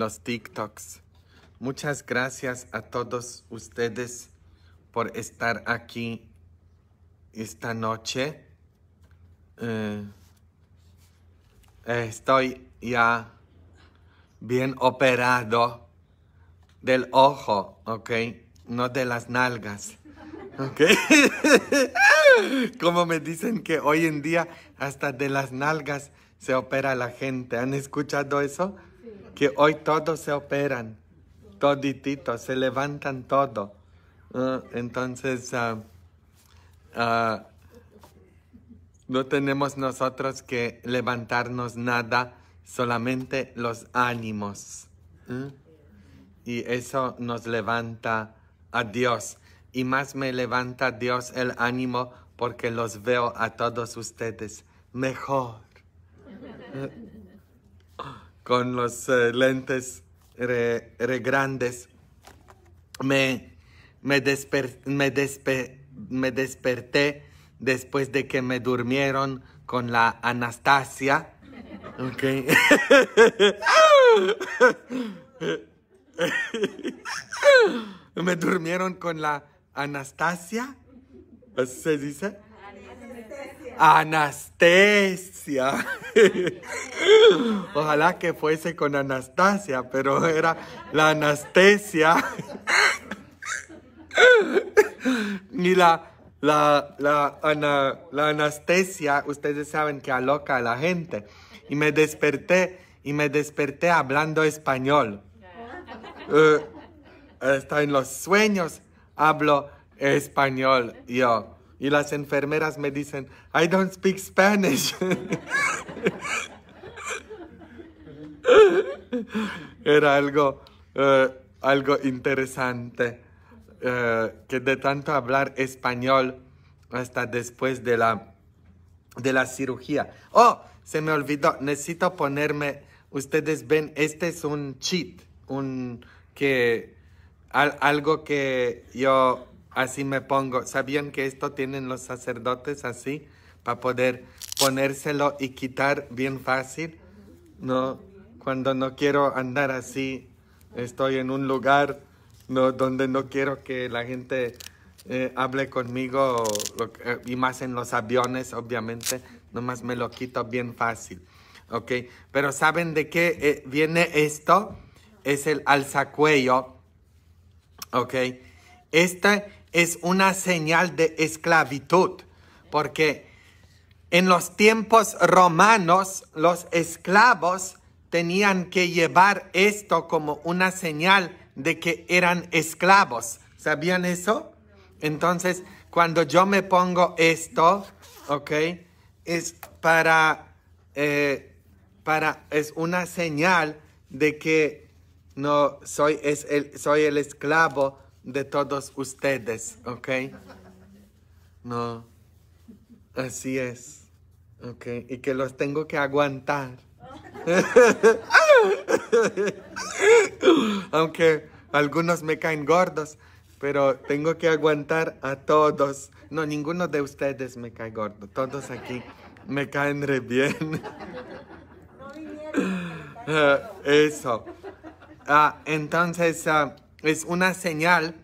los TikToks. Muchas gracias a todos ustedes por estar aquí esta noche. Eh, estoy ya bien operado del ojo, ¿ok? No de las nalgas, ¿ok? Como me dicen que hoy en día hasta de las nalgas se opera la gente. ¿Han escuchado eso? que hoy todos se operan, todititos, se levantan todo. Ah, entonces, ah, ah, no tenemos nosotros que levantarnos nada, solamente los ánimos. Y eso nos levanta a Dios. Y más me levanta Dios el ánimo porque los veo a todos ustedes mejor. con los eh, lentes re, grandes, me, me, desperté después de que me durmieron con la Anastasia. Ok. me durmieron con la Anastasia. ¿Así se dice? Anastasia. Ojalá que fuese con Anastasia, pero era la Anastasia. Ni la, la, Anastasia, ustedes saben que aloca a la gente. Y me desperté, y me desperté hablando español. Hasta eh, está en los sueños, hablo español yo. Y las enfermeras me dicen, I don't speak Spanish. Era algo, eh, algo interesante, eh, que de tanto hablar español hasta después de la, de la cirugía. Oh, se me olvidó, necesito ponerme, ustedes ven, este es un cheat, un que, algo que yo así me pongo. ¿Sabían que esto tienen los sacerdotes así? Para poder ponérselo y quitar bien fácil. No, cuando no quiero andar así, estoy en un lugar donde no quiero que la gente eh, hable conmigo eh, y más en los aviones, obviamente, nomás me lo quito bien fácil. ¿Ok? Pero ¿saben de qué eh, viene esto? Es el alzacuello. ¿Ok? Esta es una señal de esclavitud, porque en los tiempos romanos los esclavos tenían que llevar esto como una señal de que eran esclavos. ¿Sabían eso? Entonces, cuando yo me pongo esto, ¿ok? Es para, eh, para, es una señal de que no soy, es el, soy el esclavo de todos ustedes, ¿ok? No, así es, ¿ok? Y que los tengo que aguantar. Aunque algunos me caen gordos, pero tengo que aguantar a todos. No, ninguno de ustedes me cae gordo. Todos aquí me caen re bien. eso. Ah, entonces, ah, es una señal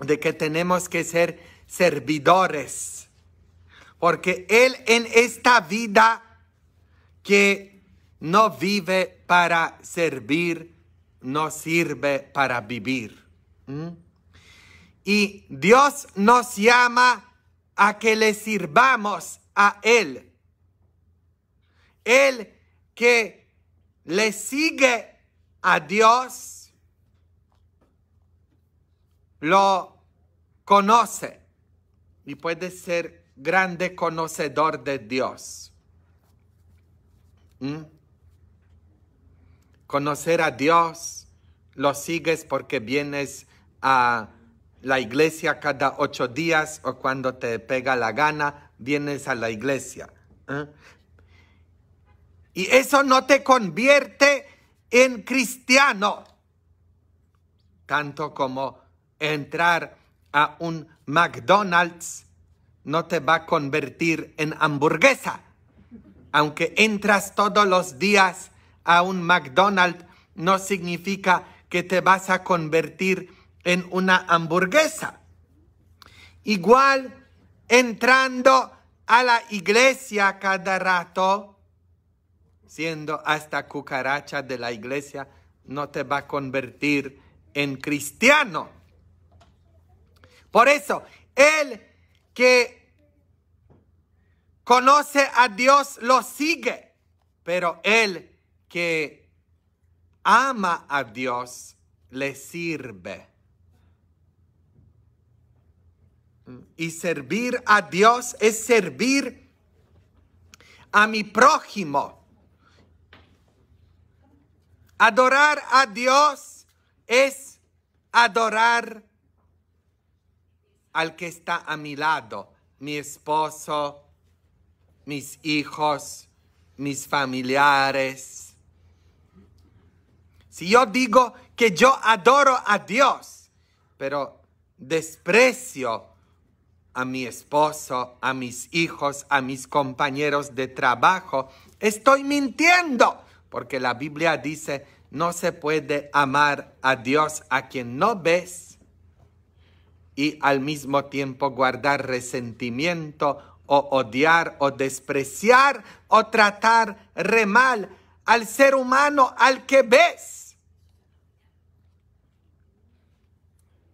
de que tenemos que ser servidores. Porque Él en esta vida que no vive para servir, no sirve para vivir. ¿Mm? Y Dios nos llama a que le sirvamos a Él. Él que le sigue a Dios lo conoce y puede ser grande conocedor de Dios. ¿Mm? Conocer a Dios lo sigues porque vienes a la iglesia cada ocho días o cuando te pega la gana, vienes a la iglesia. ¿Eh? Y eso no te convierte en cristiano, tanto como entrar a un McDonald's no te va a convertir en hamburguesa. Aunque entras todos los días a un McDonald's, no significa que te vas a convertir en una hamburguesa. Igual, entrando a la iglesia cada rato, siendo hasta cucaracha de la iglesia, no te va a convertir en cristiano. Por eso, el que conoce a Dios lo sigue, pero el que ama a Dios le sirve. Y servir a Dios es servir a mi prójimo. Adorar a Dios es adorar a al que está a mi lado, mi esposo, mis hijos, mis familiares. Si yo digo que yo adoro a Dios, pero desprecio a mi esposo, a mis hijos, a mis compañeros de trabajo, estoy mintiendo, porque la Biblia dice, no se puede amar a Dios a quien no ves y al mismo tiempo guardar resentimiento o odiar o despreciar o tratar re mal al ser humano al que ves.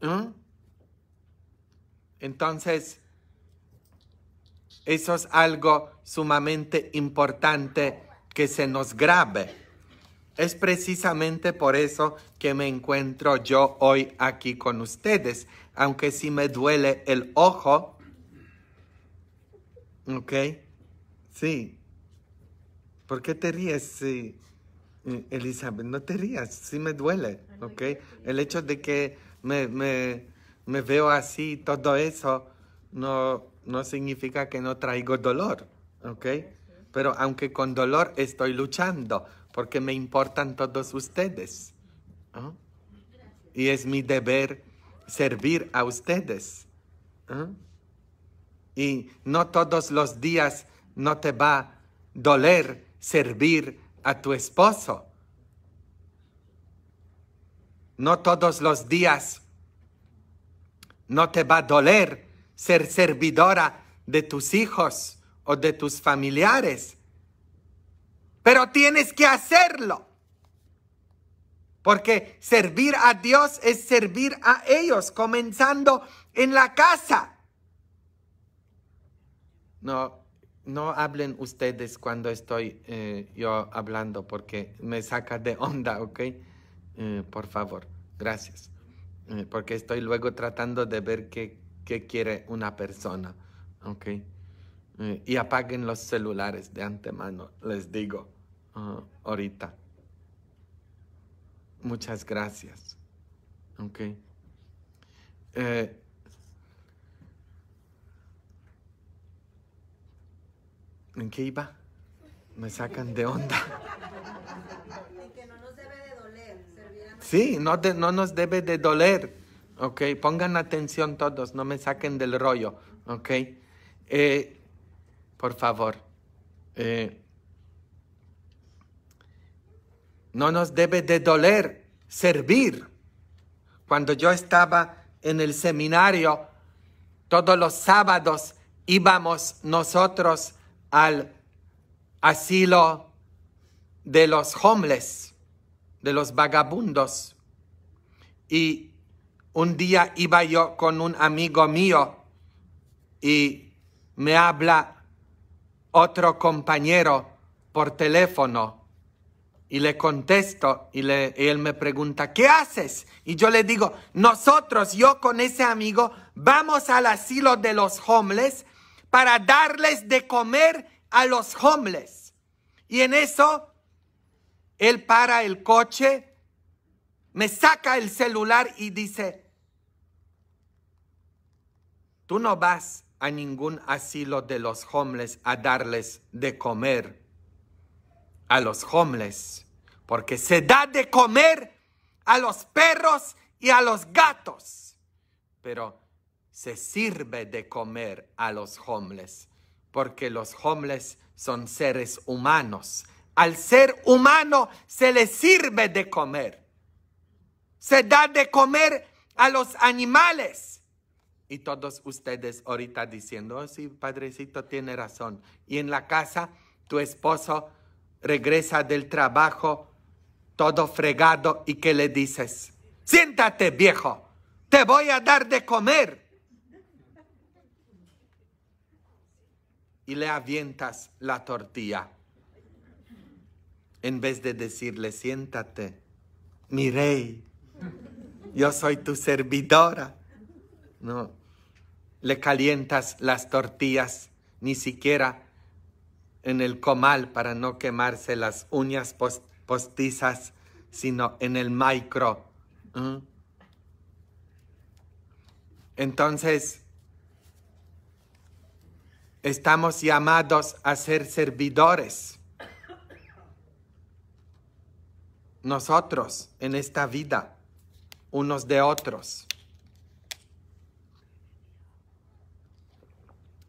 ¿Mm? Entonces, eso es algo sumamente importante que se nos grabe. Es precisamente por eso que me encuentro yo hoy aquí con ustedes aunque si me duele el ojo, ¿ok? Sí. ¿Por qué te ríes? Eh, Elizabeth, no te rías, sí me duele, ¿ok? El hecho de que me, veo así, todo eso, no, no significa que no traigo dolor, ¿ok? Pero aunque con dolor estoy luchando, porque me importan todos ustedes. Y es mi deber servir a ustedes. ¿eh? Y no todos los días no te va a doler servir a tu esposo. No todos los días no te va a doler ser servidora de tus hijos o de tus familiares. Pero tienes que hacerlo. Porque servir a Dios es servir a ellos, comenzando en la casa. No, no hablen ustedes cuando estoy eh, yo hablando porque me saca de onda, ¿ok? Eh, por favor, gracias. Eh, porque estoy luego tratando de ver qué, quiere una persona, ¿ok? y apaguen los celulares de antemano, les digo ah, ahorita muchas gracias. ¿Ok? Eh, ¿En qué iba? Me sacan de onda. no nos debe doler. Sí, no, no nos debe de doler. ¿Ok? Pongan atención todos, no me saquen del rollo. ¿Ok? Eh, por favor. Eh, no nos debe de doler servir. Cuando yo estaba en el seminario, todos los sábados íbamos nosotros al asilo de los homeless, de los vagabundos. Y un día iba yo con un amigo mío y me habla otro compañero por teléfono y le contesto y, él me pregunta, ¿qué haces? Y yo le digo, nosotros, yo con ese amigo, vamos al asilo de los homeless para darles de comer a los homeless. Y en eso, él para el coche, me saca el celular y dice, tú no vas a ningún asilo de los homeless a darles de comer a los homeless, porque se da de comer a los perros y a los gatos, pero se sirve de comer a los homeless, porque los homeless son seres humanos. Al ser humano se le sirve de comer. Se da de comer a los animales. Y todos ustedes ahorita diciendo, oh, sí, padrecito tiene razón. Y en la casa, tu esposo regresa del trabajo todo fregado y que le dices, siéntate viejo, te voy a dar de comer. Y le avientas la tortilla. En vez de decirle, siéntate, mi rey, yo soy tu servidora. No, le calientas las tortillas, ni siquiera en el comal para no quemarse las uñas postizas, sino en el micro. Mm. Entonces, estamos llamados a ser servidores. Nosotros en esta vida, unos de otros.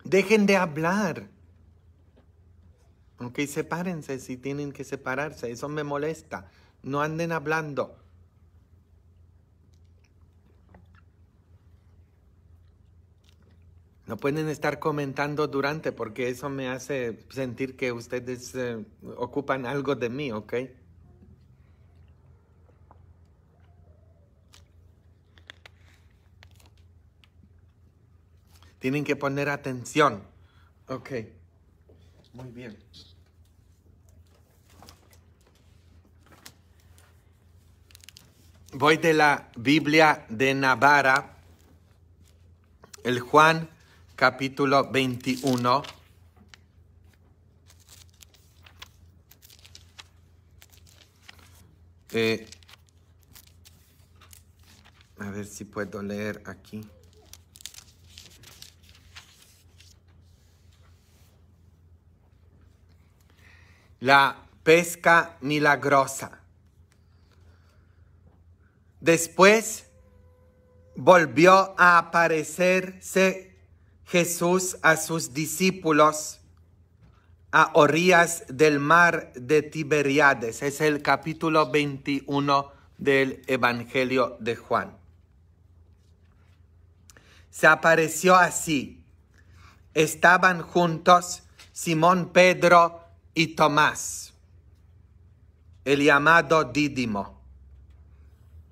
Dejen de hablar Ok, sepárense si tienen que separarse. Eso me molesta. No anden hablando. No pueden estar comentando durante porque eso me hace sentir que ustedes eh, ocupan algo de mí, ¿ok? Tienen que poner atención. Ok. Muy bien. Voy de la Biblia de Navarra, el Juan capítulo 21. Eh, a ver si puedo leer aquí. La pesca milagrosa. Después volvió a aparecerse Jesús a sus discípulos a orillas del mar de Tiberiades. Es el capítulo 21 del Evangelio de Juan. Se apareció así. Estaban juntos Simón Pedro y Tomás, el llamado Didimo.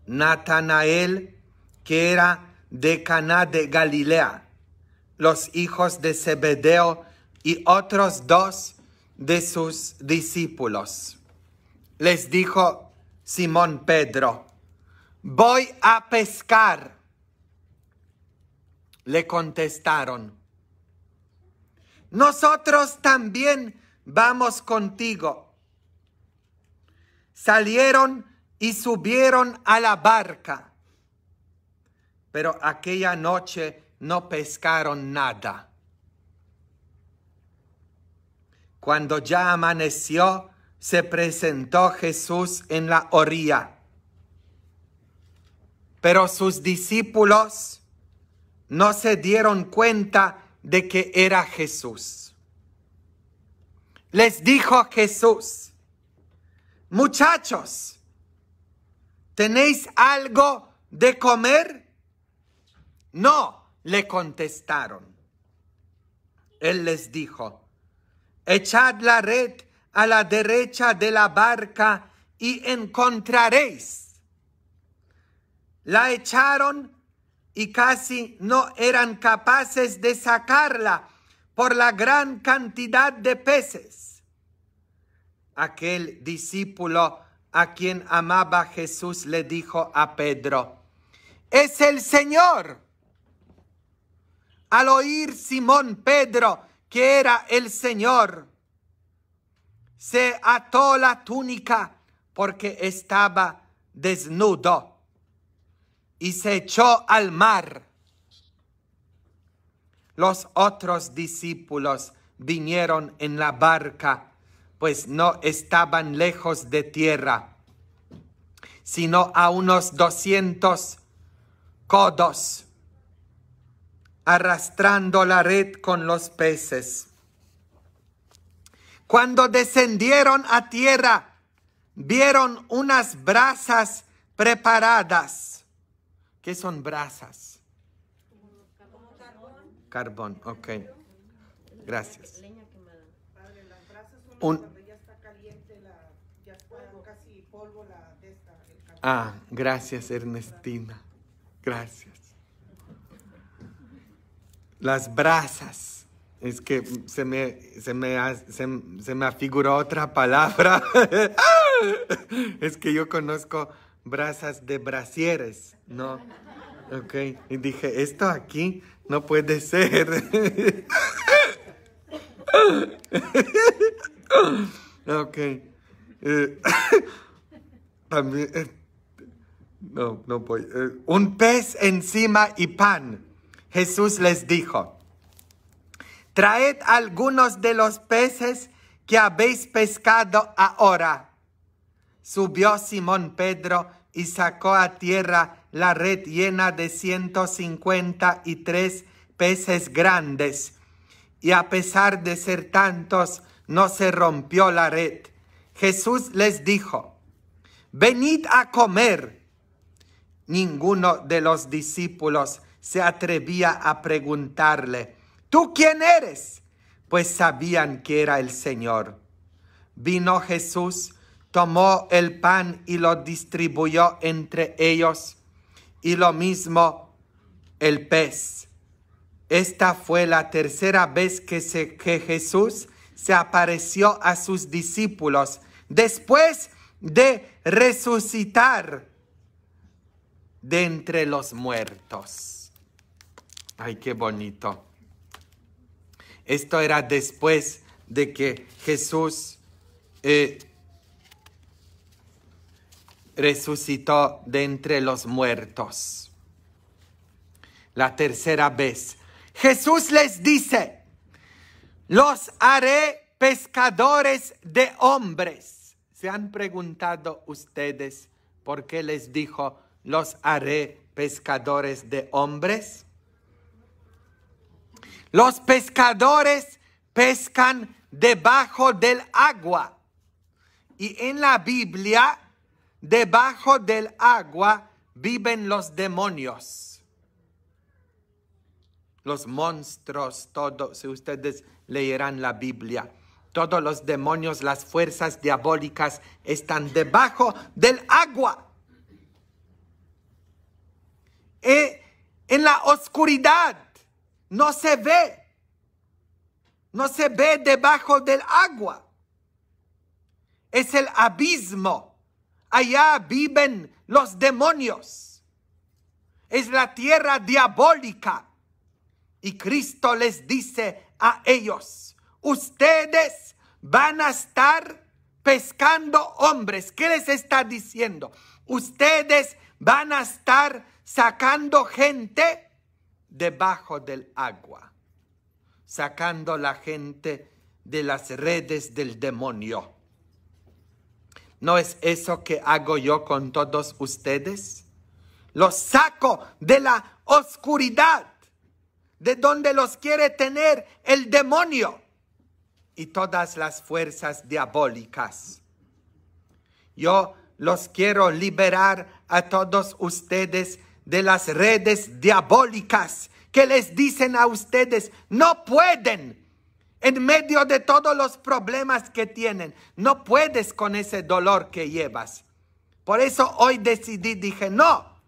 Natanael, que era de Caná de Galilea, los hijos de Zebedeo y otros dos de sus discípulos. Les dijo Simón Pedro, voy a pescar. Le contestaron, nosotros también vamos contigo. Salieron y subieron a la barca. Pero aquella noche no pescaron nada. Cuando ya amaneció, se presentó Jesús en la orilla. Pero sus discípulos no se dieron cuenta de que era Jesús. Les dijo Jesús, muchachos, ¿Tenéis algo de comer? No, le contestaron. Él les dijo, echad la red a la derecha de la barca y encontraréis. La echaron y casi no eran capaces de sacarla por la gran cantidad de peces. Aquel discípulo a quien amaba Jesús, le dijo a Pedro, es el Señor. Al oír Simón Pedro que era el Señor, se ató la túnica porque estaba desnudo y se echó al mar. Los otros discípulos vinieron en la barca pues no estaban lejos de tierra, sino a unos doscientos codos, arrastrando la red con los peces. Cuando descendieron a tierra, vieron unas brasas preparadas. ¿Qué son brasas? Carbón, ok. Gracias. Ah, gracias Ernestina. Gracias. Las brasas. Es que se me, se me, se, me afiguró otra palabra. es que yo conozco brasas de brasieres, ¿no? Ok. Y dije, esto aquí no puede ser. ok. Eh, también, eh, no, no eh, un pez encima y pan. Jesús les dijo, traed algunos de los peces que habéis pescado ahora. Subió Simón Pedro y sacó a tierra la red llena de 153 peces grandes. Y a pesar de ser tantos, no se rompió la red. Jesús les dijo, venid a comer. Ninguno de los discípulos se atrevía a preguntarle, ¿tú quién eres? Pues sabían que era el Señor. Vino Jesús, tomó el pan y lo distribuyó entre ellos, y lo mismo el pez. Esta fue la tercera vez que, se, que Jesús se apareció a sus discípulos después de resucitar de entre los muertos. Ay, qué bonito. Esto era después de que Jesús eh, resucitó de entre los muertos. La tercera vez, Jesús les dice, los haré pescadores de hombres. ¿Se han preguntado ustedes por qué les dijo, los haré pescadores de hombres? Los pescadores pescan debajo del agua. Y en la Biblia, debajo del agua viven los demonios. Los monstruos, Todos, Si ustedes leerán la Biblia. Todos los demonios, las fuerzas diabólicas están debajo del agua. E, en la oscuridad no se ve. No se ve debajo del agua. Es el abismo. Allá viven los demonios. Es la tierra diabólica. Y Cristo les dice a ellos. Ustedes van a estar pescando hombres. ¿Qué les está diciendo? Ustedes van a estar sacando gente debajo del agua, sacando la gente de las redes del demonio. ¿No es eso que hago yo con todos ustedes? Los saco de la oscuridad de donde los quiere tener el demonio y todas las fuerzas diabólicas. Yo los quiero liberar a todos ustedes de las redes diabólicas que les dicen a ustedes, no pueden, en medio de todos los problemas que tienen, no puedes con ese dolor que llevas. Por eso hoy decidí, dije, no,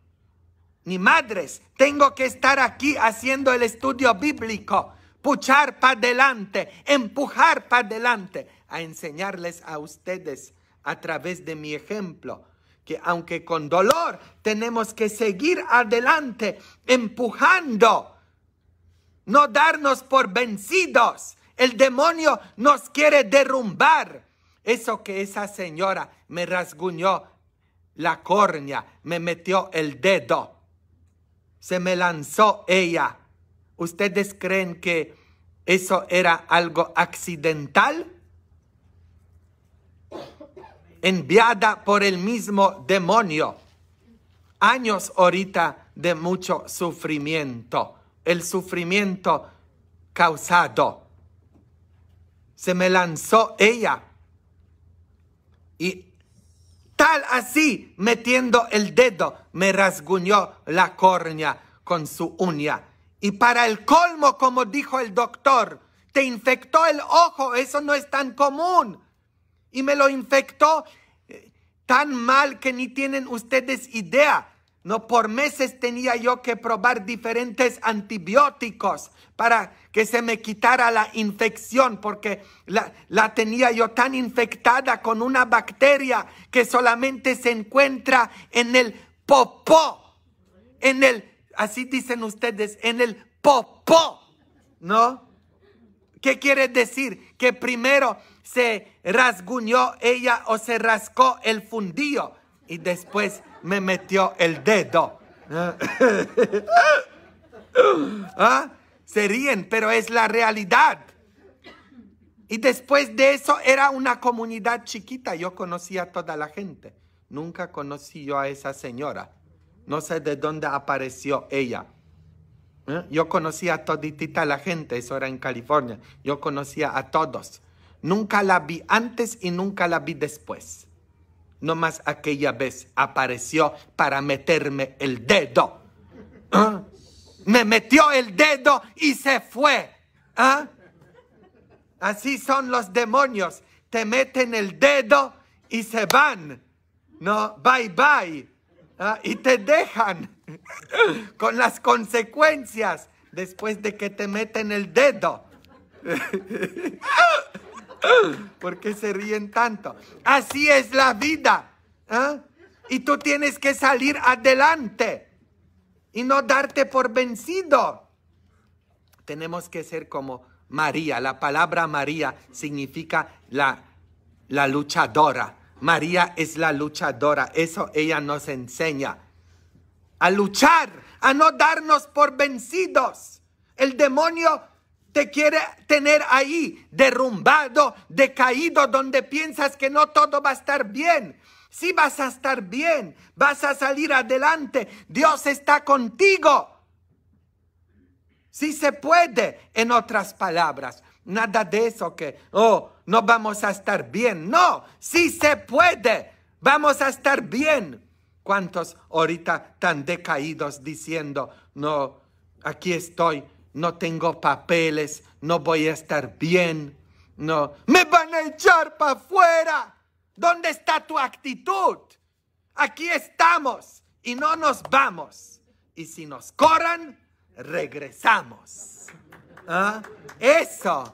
ni madres, tengo que estar aquí haciendo el estudio bíblico, puchar para adelante, empujar para adelante, a enseñarles a ustedes a través de mi ejemplo, que aunque con dolor tenemos que seguir adelante, empujando, no darnos por vencidos. El demonio nos quiere derrumbar. Eso que esa señora me rasguñó la córnea, me metió el dedo se me lanzó ella. ¿Ustedes creen que eso era algo accidental? Enviada por el mismo demonio. Años ahorita de mucho sufrimiento. El sufrimiento causado. Se me lanzó ella. Y tal así, metiendo el dedo, me rasguñó la córnea con su uña. Y para el colmo, como dijo el doctor, te infectó el ojo, eso no es tan común. Y me lo infectó eh, tan mal que ni tienen ustedes idea. No, por meses tenía yo que probar diferentes antibióticos para que se me quitara la infección, porque la, tenía yo tan infectada con una bacteria que solamente se encuentra en el popó, en el, así dicen ustedes, en el popó, ¿no? ¿Qué quiere decir? Que primero se rasguñó ella o se rascó el fundillo y después me metió el dedo. ¿Ah? se ríen, pero es la realidad. Y después de eso era una comunidad chiquita. Yo conocía a toda la gente. Nunca conocí yo a esa señora. No sé de dónde apareció ella. ¿Eh? Yo conocía a toditita la gente, eso era en California. Yo conocía a todos. Nunca la vi antes y nunca la vi después. No más aquella vez apareció para meterme el dedo. ¿Eh? me metió el dedo y se fue. ¿Ah? Así son los demonios. Te meten el dedo y se van. No, bye bye. ¿Ah? Y te dejan con las consecuencias después de que te meten el dedo. ¿Por qué se ríen tanto? Así es la vida. ¿ah? Y tú tienes que salir adelante y no darte por vencido. Tenemos que ser como María. La palabra María significa la, la luchadora. María es la luchadora. Eso ella nos enseña. A luchar, a no darnos por vencidos. El demonio te quiere tener ahí, derrumbado, decaído, donde piensas que no todo va a estar bien. Si vas a estar bien, vas a salir adelante, Dios está contigo. Si se puede, en otras palabras, nada de eso que, oh, no vamos a estar bien. No, si se puede, vamos a estar bien. ¿Cuántos ahorita tan decaídos diciendo, no, aquí estoy, no tengo papeles, no voy a estar bien, no, me van a echar para afuera? ¿Dónde está tu actitud? Aquí estamos y no nos vamos. Y si nos corran, regresamos. ¿Ah? Eso.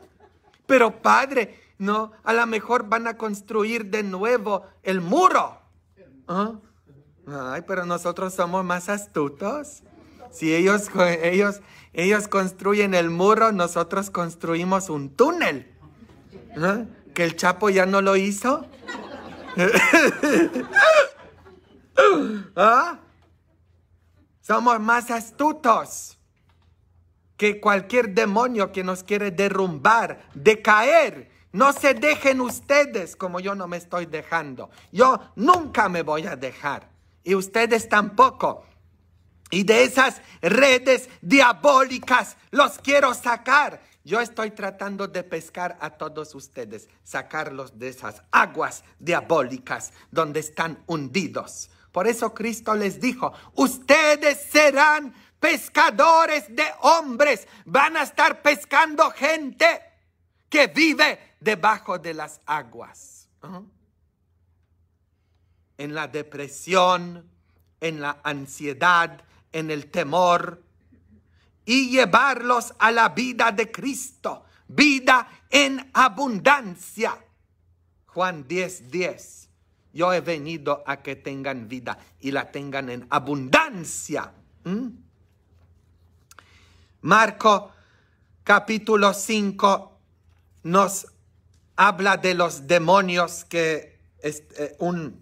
Pero padre, no, a lo mejor van a construir de nuevo el muro. ¿Ah? Ay, pero nosotros somos más astutos. Si ellos, ellos, ellos construyen el muro, nosotros construimos un túnel. ¿Ah? ¿Que el Chapo ya no lo hizo? ¿Ah? Somos más astutos que cualquier demonio que nos quiere derrumbar, decaer. No se dejen ustedes como yo no me estoy dejando. Yo nunca me voy a dejar. Y ustedes tampoco. Y de esas redes diabólicas los quiero sacar yo estoy tratando de pescar a todos ustedes, sacarlos de esas aguas diabólicas donde están hundidos. Por eso Cristo les dijo, ustedes serán pescadores de hombres, van a estar pescando gente que vive debajo de las aguas. En la depresión, en la ansiedad, en el temor, y llevarlos a la vida de Cristo, vida en abundancia. Juan 10, 10. Yo he venido a que tengan vida y la tengan en abundancia. ¿Mm? Marco capítulo 5 nos habla de los demonios que eh, un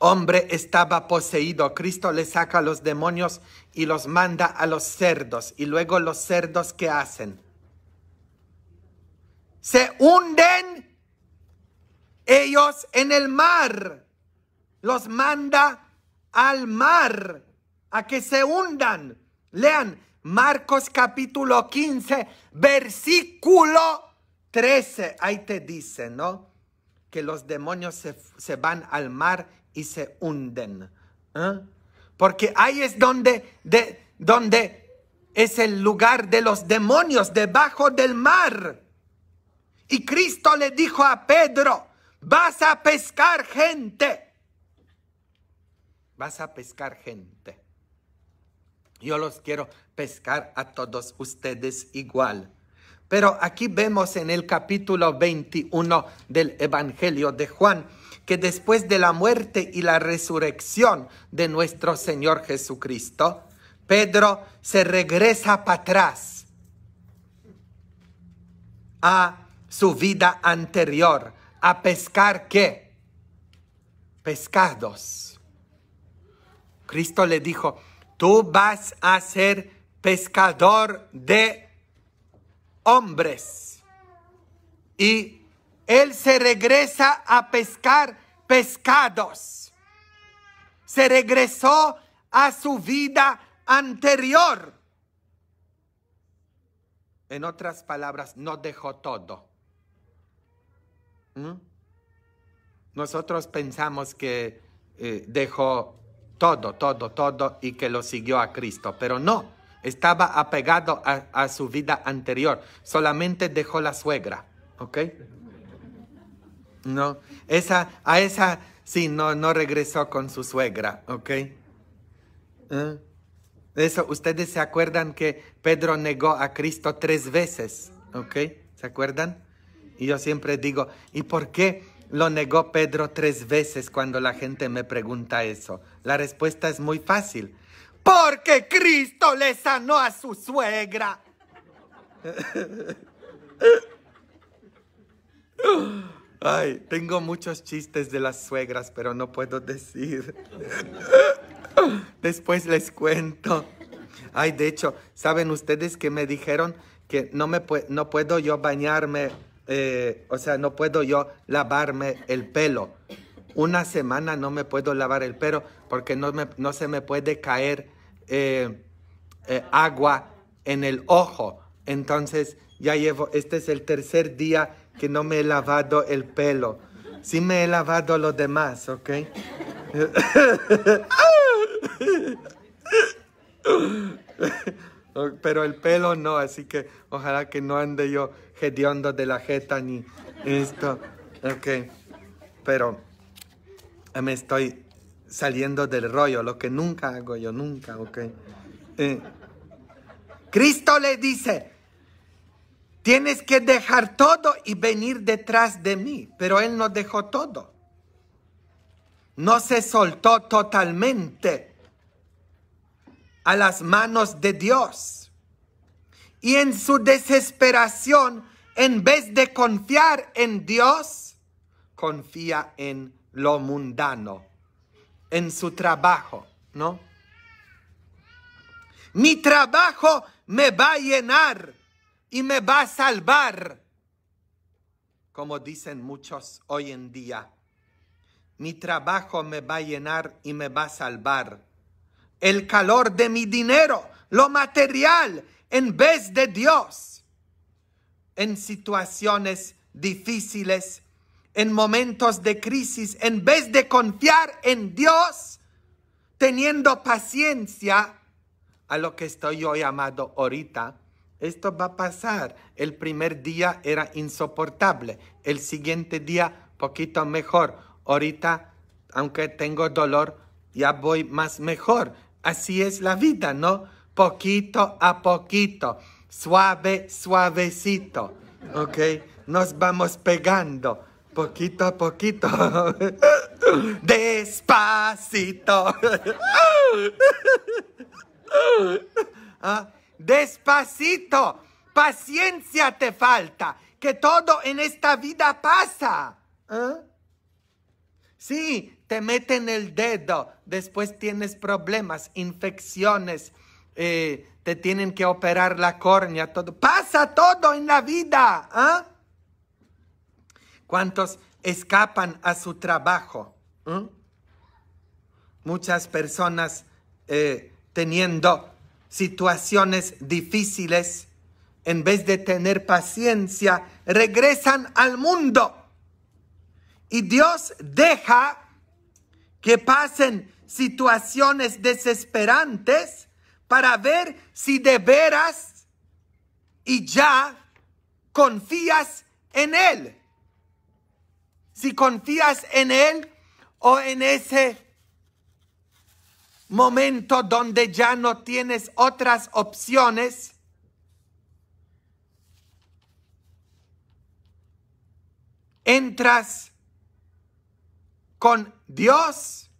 hombre estaba poseído. Cristo le saca a los demonios y los manda a los cerdos. Y luego los cerdos, ¿qué hacen? Se hunden ellos en el mar. Los manda al mar a que se hundan. Lean Marcos capítulo 15, versículo 13. Ahí te dice, ¿no? Que los demonios se, se van al mar y se hunden. ¿eh? Porque ahí es donde, de, donde es el lugar de los demonios, debajo del mar. Y Cristo le dijo a Pedro, vas a pescar gente. Vas a pescar gente. Yo los quiero pescar a todos ustedes igual. Pero aquí vemos en el capítulo 21 del Evangelio de Juan que después de la muerte y la resurrección de nuestro Señor Jesucristo, Pedro se regresa para atrás a su vida anterior, a pescar qué? Pescados. Cristo le dijo, tú vas a ser pescador de hombres. Y él se regresa a pescar pescados. Se regresó a su vida anterior. En otras palabras, no dejó todo. ¿Mm? Nosotros pensamos que eh, dejó todo, todo, todo y que lo siguió a Cristo, pero no, estaba apegado a, su vida anterior, solamente dejó la suegra, ¿ok? No, esa, a esa sí, no, no regresó con su suegra, ¿ok? ¿Eh? Eso, ustedes se acuerdan que Pedro negó a Cristo tres veces, ¿ok? ¿Se acuerdan? Y yo siempre digo, ¿y por qué lo negó Pedro tres veces cuando la gente me pregunta eso? La respuesta es muy fácil. Porque Cristo le sanó a su suegra. Ay, tengo muchos chistes de las suegras, pero no puedo decir. Después les cuento. Ay, de hecho, ¿saben ustedes que me dijeron que no, me no puedo yo bañarme, eh, o sea, no puedo yo lavarme el pelo? Una semana no me puedo lavar el pelo porque no, no se me puede caer eh, eh, agua en el ojo. Entonces, ya llevo, este es el tercer día que no me he lavado el pelo. Sí me he lavado los demás, ¿ok? Pero el pelo no, así que ojalá que no ande yo hediondo de la jeta ni esto. Ok, pero me estoy saliendo del rollo, lo que nunca hago yo, nunca, ok. Eh, Cristo le dice, Tienes que dejar todo y venir detrás de mí. Pero él no dejó todo. No se soltó totalmente a las manos de Dios. Y en su desesperación, en vez de confiar en Dios, confía en lo mundano, en su trabajo, ¿no? Mi trabajo me va a llenar y me va a salvar. Como dicen muchos hoy en día, mi trabajo me va a llenar y me va a salvar. El calor de mi dinero, lo material, en vez de Dios. En situaciones difíciles, en momentos de crisis, en vez de confiar en Dios, teniendo paciencia a lo que estoy yo llamado ahorita, esto va a pasar. El primer día era insoportable. El siguiente día, poquito mejor. Ahorita, aunque tengo dolor, ya voy más mejor. Así es la vida, ¿no? Poquito a poquito. Suave, suavecito. ¿Ok? Nos vamos pegando. Poquito a poquito. Despacito. ¿Ah? Despacito. Paciencia te falta. Que todo en esta vida pasa. ¿Eh? Sí, te meten el dedo. Después tienes problemas, infecciones. Eh, te tienen que operar la córnea, todo. Pasa todo en la vida. ¿ah? ¿Cuántos escapan a su trabajo? ¿Mm? Muchas personas eh, teniendo situaciones difíciles, en vez de tener paciencia, regresan al mundo. Y Dios deja que pasen situaciones desesperantes para ver si de veras y ya confías en Él. Si confías en Él o en ese momento donde ya no tienes otras opciones, entras con Dios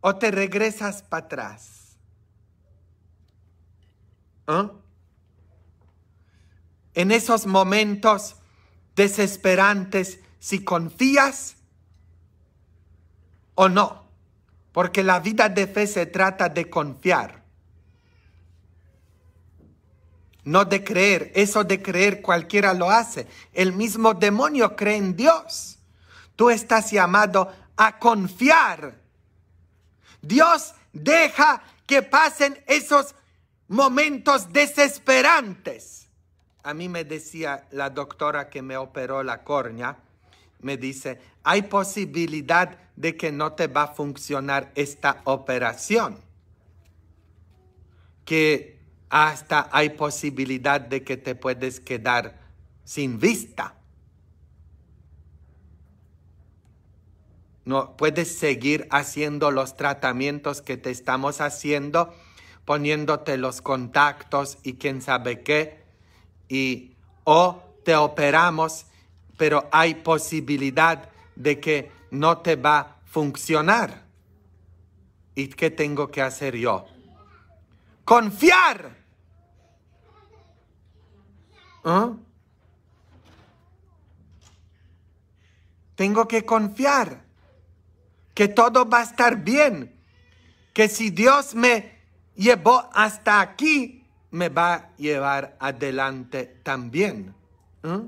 o te regresas para atrás. ¿Ah? En esos momentos desesperantes, si confías o no. Porque la vida de fe se trata de confiar. No de creer. Eso de creer cualquiera lo hace. El mismo demonio cree en Dios. Tú estás llamado a confiar. Dios deja que pasen esos momentos desesperantes. A mí me decía la doctora que me operó la córnea me dice, hay posibilidad de que no te va a funcionar esta operación, que hasta hay posibilidad de que te puedes quedar sin vista. No puedes seguir haciendo los tratamientos que te estamos haciendo, poniéndote los contactos y quién sabe qué, y o te operamos pero hay posibilidad de que no te va a funcionar. ¿Y qué tengo que hacer yo? Confiar. ¿Ah? Tengo que confiar que todo va a estar bien, que si Dios me llevó hasta aquí, me va a llevar adelante también. ¿Eh?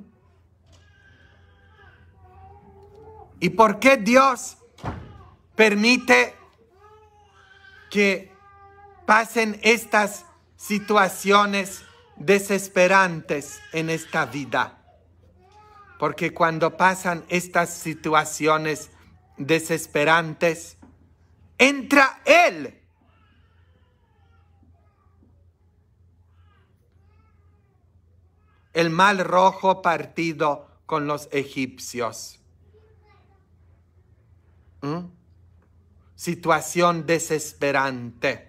¿Y por qué Dios permite que pasen estas situaciones desesperantes en esta vida? Porque cuando pasan estas situaciones desesperantes, entra Él. El mal rojo partido con los egipcios. ¿Mm? Situación desesperante.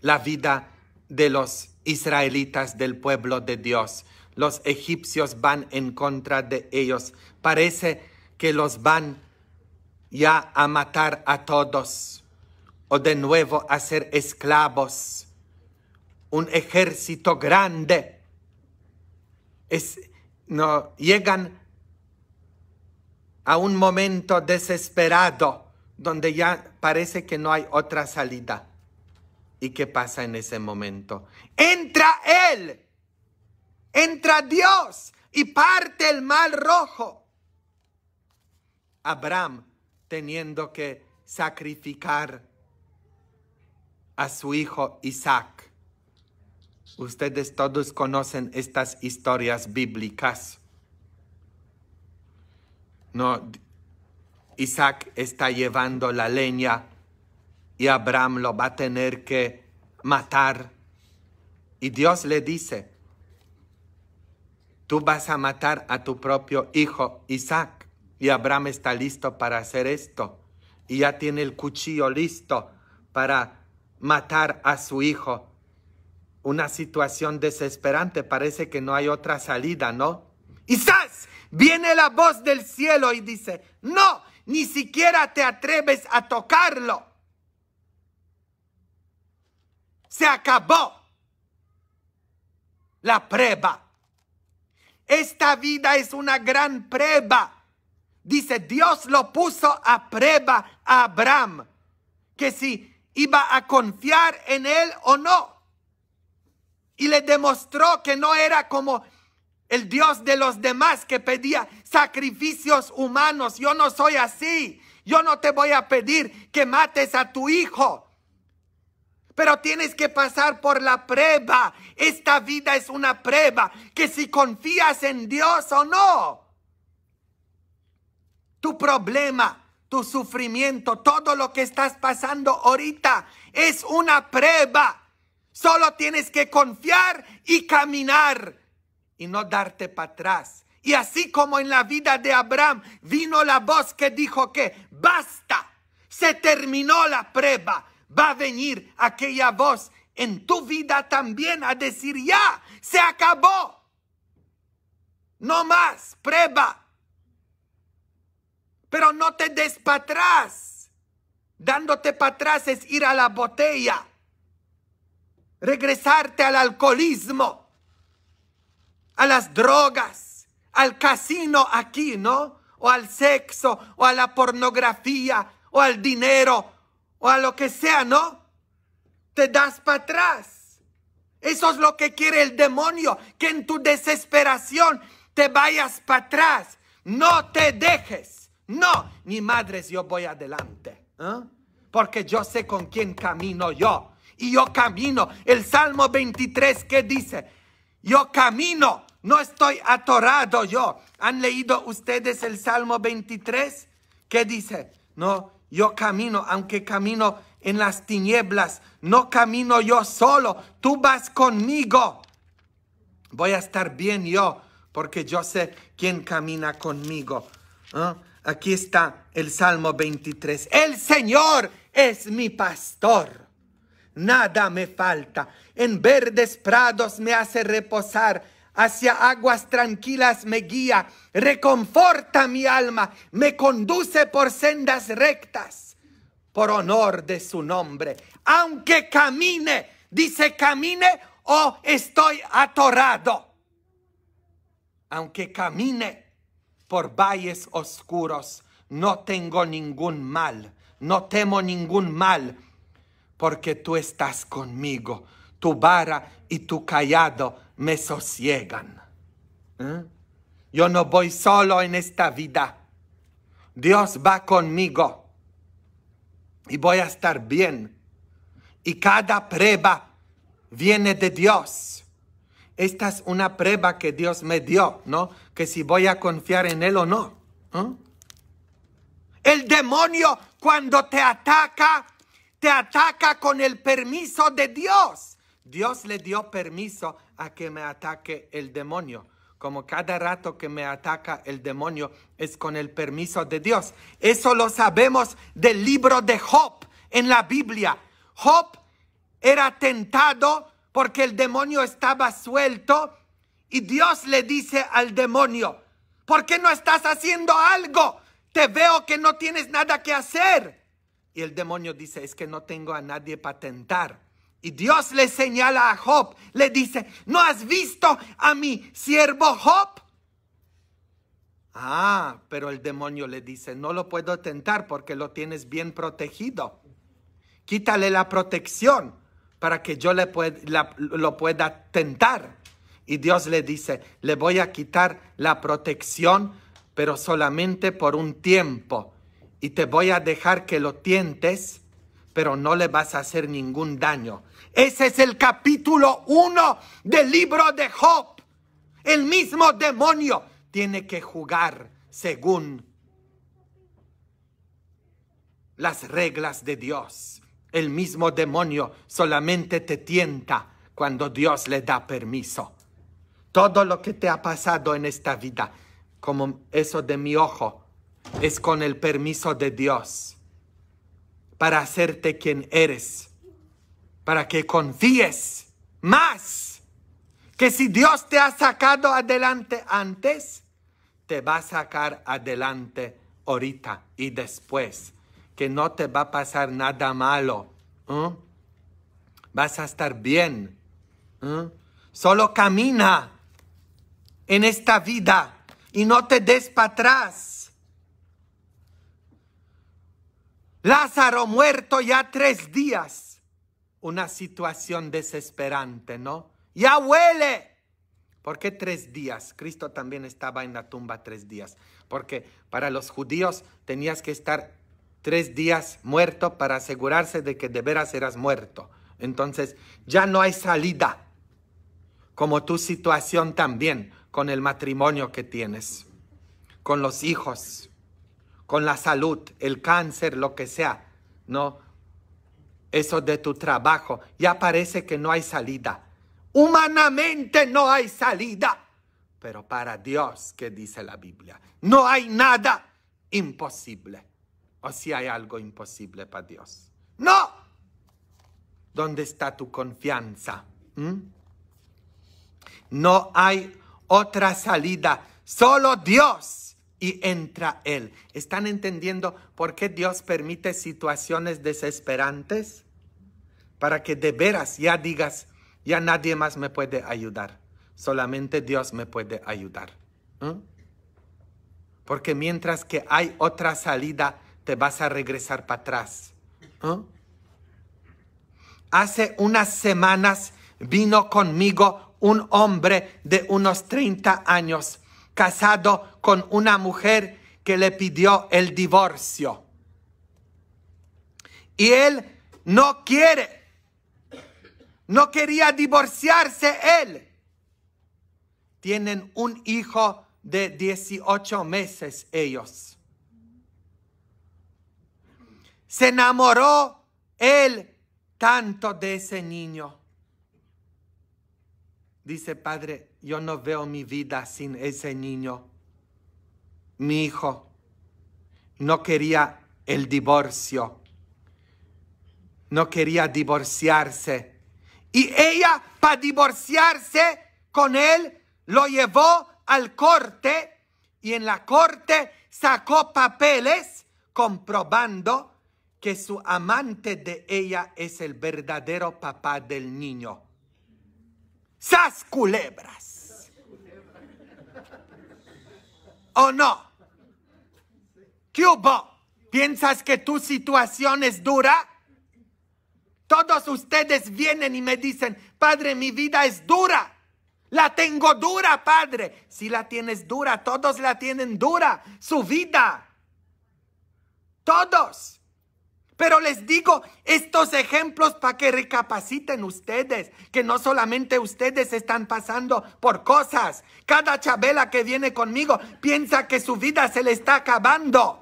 La vida de los israelitas del pueblo de Dios. Los egipcios van en contra de ellos. Parece que los van ya a matar a todos o de nuevo a ser esclavos. Un ejército grande. Es, no, llegan a un momento desesperado donde ya parece que no hay otra salida. ¿Y qué pasa en ese momento? Entra Él, entra Dios y parte el mal rojo. Abraham teniendo que sacrificar a su hijo Isaac. Ustedes todos conocen estas historias bíblicas. No, Isaac está llevando la leña y Abraham lo va a tener que matar. Y Dios le dice, tú vas a matar a tu propio hijo Isaac. Y Abraham está listo para hacer esto. Y ya tiene el cuchillo listo para matar a su hijo. Una situación desesperante, parece que no hay otra salida, ¿no? Quizás Viene la voz del cielo y dice, no, ni siquiera te atreves a tocarlo. Se acabó la prueba. Esta vida es una gran prueba. Dice, Dios lo puso a prueba a Abraham, que si iba a confiar en él o no. Y le demostró que no era como el Dios de los demás que pedía sacrificios humanos. Yo no soy así. Yo no te voy a pedir que mates a tu hijo. Pero tienes que pasar por la prueba. Esta vida es una prueba que si confías en Dios o no. Tu problema, tu sufrimiento, todo lo que estás pasando ahorita es una prueba. Solo tienes que confiar y caminar y no darte para atrás. Y así como en la vida de Abraham vino la voz que dijo que basta, se terminó la prueba, va a venir aquella voz en tu vida también a decir ya, se acabó. No más prueba. Pero no te des para atrás. Dándote para atrás es ir a la botella, regresarte al alcoholismo a las drogas, al casino aquí, ¿no? O al sexo, o a la pornografía, o al dinero, o a lo que sea, ¿no? Te das para atrás. Eso es lo que quiere el demonio, que en tu desesperación te vayas para atrás. No te dejes. No, ni madres, yo voy adelante. ¿eh? Porque yo sé con quién camino yo. Y yo camino. El Salmo 23 que dice, yo camino no estoy atorado yo. ¿Han leído ustedes el Salmo 23? ¿Qué dice? No, yo camino, aunque camino en las tinieblas, no camino yo solo, tú vas conmigo. Voy a estar bien yo, porque yo sé quién camina conmigo. ¿Ah? Aquí está el Salmo 23. El Señor es mi pastor. Nada me falta. En verdes prados me hace reposar hacia aguas tranquilas me guía, reconforta mi alma, me conduce por sendas rectas, por honor de su nombre. Aunque camine, dice camine o estoy atorado. Aunque camine por valles oscuros, no tengo ningún mal, no temo ningún mal, porque tú estás conmigo tu vara y tu callado me sosiegan. ¿Eh? Yo no voy solo en esta vida. Dios va conmigo y voy a estar bien. Y cada prueba viene de Dios. Esta es una prueba que Dios me dio, ¿no? Que si voy a confiar en Él o no. El demonio cuando te ataca, te ataca con el permiso de Dios. Dios le dio permiso a que me ataque el demonio. Como cada rato que me ataca el demonio es con el permiso de Dios. Eso lo sabemos del libro de Job en la Biblia. Job era tentado porque el demonio estaba suelto y Dios le dice al demonio, ¿por qué no estás haciendo algo? Te veo que no tienes nada que hacer. Y el demonio dice, es que no tengo a nadie para tentar. Y Dios le señala a Job, le dice, ¿no has visto a mi siervo Job? Ah, pero el demonio le dice, no lo puedo tentar porque lo tienes bien protegido. Quítale la protección para que yo le lo pueda tentar. Y Dios le dice, le voy a quitar la protección, pero solamente por un tiempo. Y te voy a dejar que lo tientes pero no le vas a hacer ningún daño. Ese es el capítulo 1 del libro de Job. El mismo demonio tiene que jugar según las reglas de Dios. El mismo demonio solamente te tienta cuando Dios le da permiso. Todo lo que te ha pasado en esta vida, como eso de mi ojo, es con el permiso de Dios para hacerte quien eres, para que confíes más que si Dios te ha sacado adelante antes, te va a sacar adelante ahorita y después, que no te va a pasar nada malo. ¿eh? Vas a estar bien. ¿eh? Solo camina en esta vida y no te des para atrás. Lázaro muerto ya tres días. Una situación desesperante, ¿no? Ya huele. ¿Por qué tres días? Cristo también estaba en la tumba tres días. Porque para los judíos tenías que estar tres días muerto para asegurarse de que de veras eras muerto. Entonces ya no hay salida. Como tu situación también con el matrimonio que tienes, con los hijos con la salud, el cáncer, lo que sea, ¿no? Eso de tu trabajo, ya parece que no hay salida. Humanamente no hay salida, pero para Dios, ¿qué dice la Biblia, no hay nada imposible. O si hay algo imposible para Dios. No. ¿Dónde está tu confianza? ¿Mm? No hay otra salida, solo Dios y entra Él. ¿Están entendiendo por qué Dios permite situaciones desesperantes? Para que de veras ya digas, ya nadie más me puede ayudar, solamente Dios me puede ayudar. ¿eh? Porque mientras que hay otra salida, te vas a regresar para atrás. ¿eh? Hace unas semanas vino conmigo un hombre de unos 30 años casado con una mujer que le pidió el divorcio. Y él no quiere, no quería divorciarse él. Tienen un hijo de 18 meses ellos. Se enamoró él tanto de ese niño. Dice, Padre, yo no veo mi vida sin ese niño. Mi hijo no quería el divorcio. No quería divorciarse. Y ella, para divorciarse con él, lo llevó al corte y en la corte sacó papeles comprobando que su amante de ella es el verdadero papá del niño. ¡Sas culebras! ¿O no? ¿Qué hubo? ¿Piensas que tu situación es dura? Todos ustedes vienen y me dicen, Padre, mi vida es dura. La tengo dura, Padre. Si la tienes dura, todos la tienen dura. Su vida. Todos. Pero les digo estos ejemplos para que recapaciten ustedes, que no solamente ustedes están pasando por cosas. Cada chabela que viene conmigo piensa que su vida se le está acabando.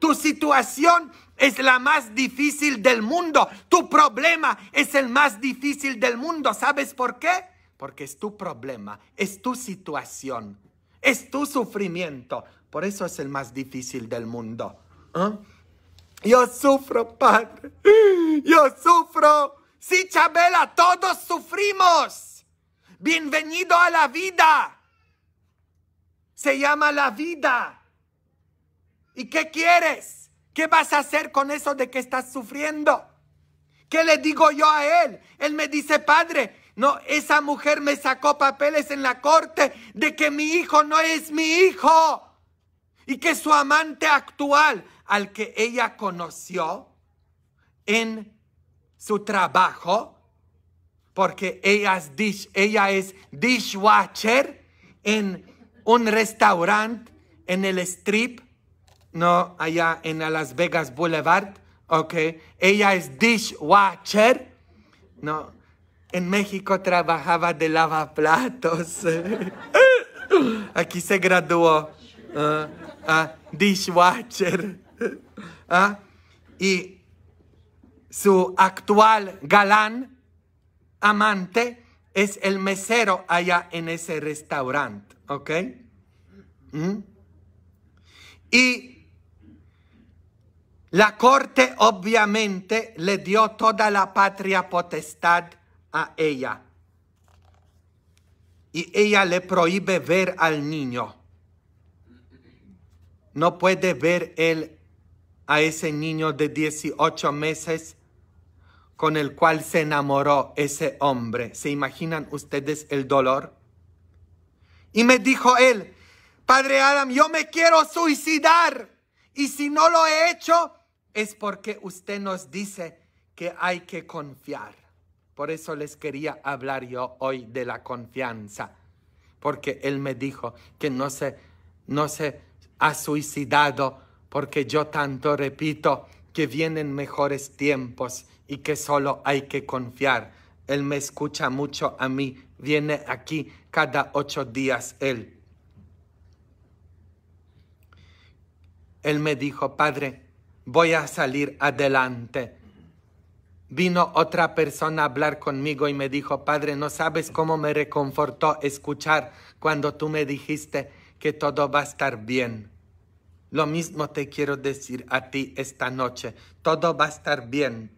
Tu situación es la más difícil del mundo. Tu problema es el más difícil del mundo. ¿Sabes por qué? Porque es tu problema, es tu situación, es tu sufrimiento. Por eso es el más difícil del mundo. ¿Ah? Yo sufro, Padre. Yo sufro. Sí, Chabela, todos sufrimos. Bienvenido a la vida. Se llama la vida. ¿Y qué quieres? ¿Qué vas a hacer con eso de que estás sufriendo? ¿Qué le digo yo a él? Él me dice, padre, no, esa mujer me sacó papeles en la corte de que mi hijo no es mi hijo y que su amante actual al que ella conoció en su trabajo, porque ella es, dish, ella es dishwasher en un restaurante en el strip, no allá en Las Vegas Boulevard, ok. Ella es dishwasher, no. En México trabajaba de lavaplatos. Aquí se graduó. a ah, ah, dishwasher. ¿Ah? Y su actual galán, amante, es el mesero allá en ese restaurante, ¿ok? Mm. Y la corte obviamente le dio toda la patria potestad a ella. Y ella le prohíbe ver al niño. No puede ver el a ese niño de 18 meses con el cual se enamoró ese hombre. ¿Se imaginan ustedes el dolor? Y me dijo él, Padre Adam, yo me quiero suicidar. Y si no lo he hecho, es porque usted nos dice que hay que confiar. Por eso les quería hablar yo hoy de la confianza. Porque él me dijo que no se, no se ha suicidado porque yo tanto repito que vienen mejores tiempos y que solo hay que confiar. Él me escucha mucho a mí, viene aquí cada ocho días Él. Él me dijo, Padre, voy a salir adelante. Vino otra persona a hablar conmigo y me dijo, Padre, no sabes cómo me reconfortó escuchar cuando tú me dijiste que todo va a estar bien. Lo mismo te quiero decir a ti esta noche. Todo va a estar bien.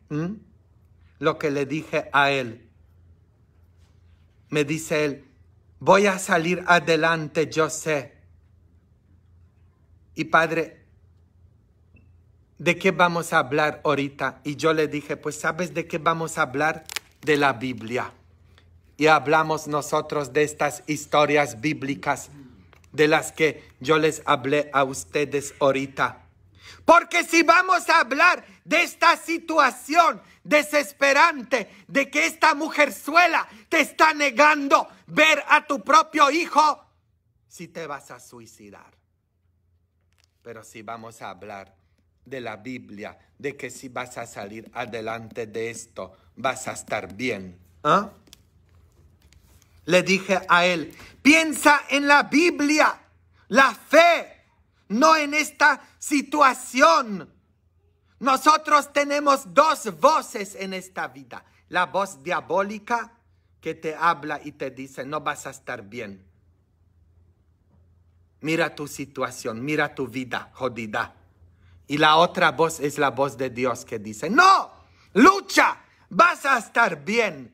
Lo que le dije a él. Me dice él, voy a salir adelante, yo sé. Y padre, ¿de qué vamos a hablar ahorita? Y yo le dije, pues ¿sabes de qué vamos a hablar? De la Biblia. Y hablamos nosotros de estas historias bíblicas de las que yo les hablé a ustedes ahorita. Porque si vamos a hablar de esta situación desesperante, de que esta mujerzuela te está negando ver a tu propio hijo, si te vas a suicidar. Pero si vamos a hablar de la Biblia, de que si vas a salir adelante de esto, vas a estar bien. ¿Ah? le dije a él, piensa en la Biblia, la fe, no en esta situación. Nosotros tenemos dos voces en esta vida. La voz diabólica que te habla y te dice, no vas a estar bien. Mira tu situación, mira tu vida jodida. Y la otra voz es la voz de Dios que dice, no, lucha, vas a estar bien.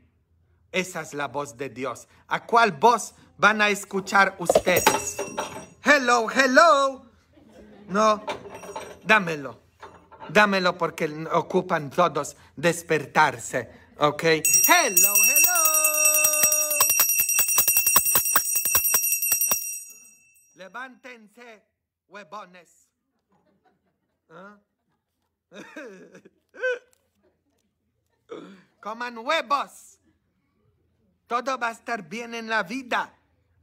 Esa es la voz de Dios. ¿A cuál voz van a escuchar ustedes? Hello, hello. No, dámelo. Dámelo porque ocupan todos despertarse. ¿Ok? Hello, hello. Levántense, huevones. ¿Ah? Coman huevos. Todo va a estar bien en la vida.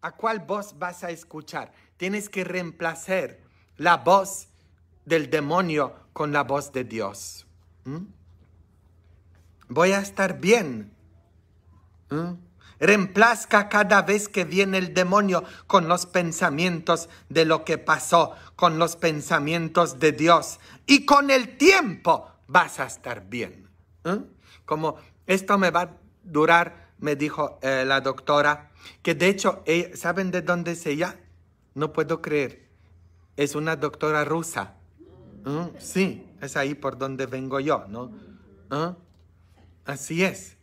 ¿A cuál voz vas a escuchar? Tienes que reemplazar la voz del demonio con la voz de Dios. ¿Mm? Voy a estar bien. ¿Mm? Reemplazca cada vez que viene el demonio con los pensamientos de lo que pasó, con los pensamientos de Dios. Y con el tiempo vas a estar bien. ¿Mm? Como esto me va a durar me dijo eh, la doctora, que de hecho, eh, ¿saben de dónde es ella? No puedo creer. Es una doctora rusa. ¿Mm? Sí, es ahí por donde vengo yo, ¿no? ¿Ah? Así es.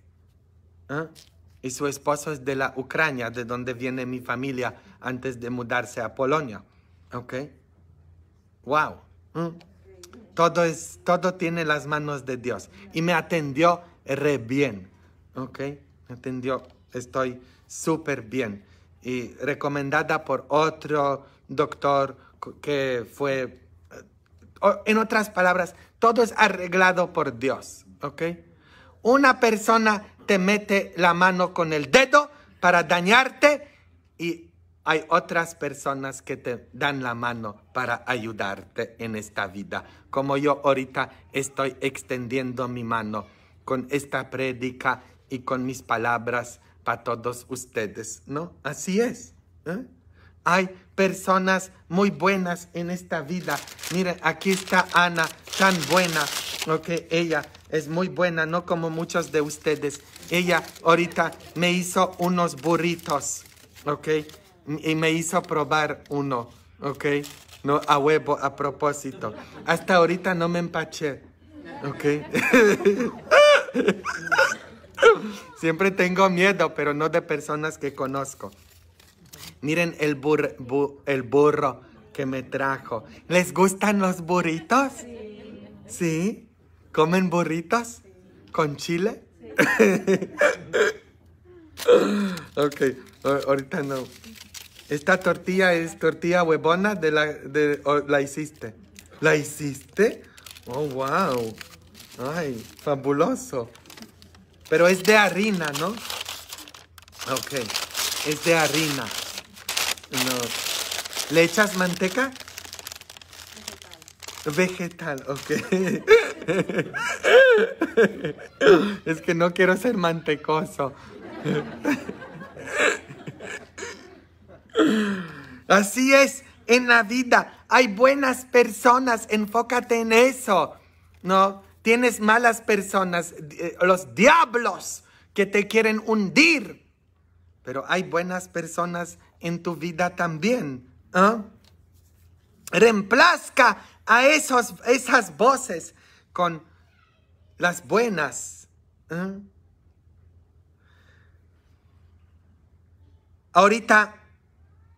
¿Ah? Y su esposo es de la Ucrania, de donde viene mi familia antes de mudarse a Polonia. ¿Ok? ¡Wow! ¿Mm? Todo, es, todo tiene las manos de Dios. Y me atendió re bien. ¿Ok? entendió? Estoy súper bien. Y recomendada por otro doctor que fue, eh, en otras palabras, todo es arreglado por Dios, ¿ok? Una persona te mete la mano con el dedo para dañarte y hay otras personas que te dan la mano para ayudarte en esta vida. Como yo ahorita estoy extendiendo mi mano con esta prédica y con mis palabras para todos ustedes, ¿no? Así es. ¿eh? Hay personas muy buenas en esta vida. Miren, aquí está Ana, tan buena, ok, ella es muy buena, no como muchos de ustedes. Ella ahorita me hizo unos burritos, ok, y me hizo probar uno, ok, no a huevo, a propósito. Hasta ahorita no me empaché, ok. Siempre tengo miedo, pero no de personas que conozco. Miren el, el burro que me trajo. ¿Les gustan los burritos? Sí. ¿Comen burritos? ¿Con chile? Sí. ok, ahorita no. Esta tortilla es tortilla huevona de de, la hiciste. ¿La hiciste? Oh, wow. Ay, fabuloso. Pero es de harina, ¿no? Ok, es de harina. ¿No? ¿Le echas manteca? Vegetal, ok. es que no quiero ser mantecoso. Así es, en la vida hay buenas personas, enfócate en eso, ¿no? Tienes malas personas, eh, los diablos que te quieren hundir. Pero hay buenas personas en tu vida también. ¿eh? Reemplazca a esos, esas voces con las buenas. ¿ah? Ahorita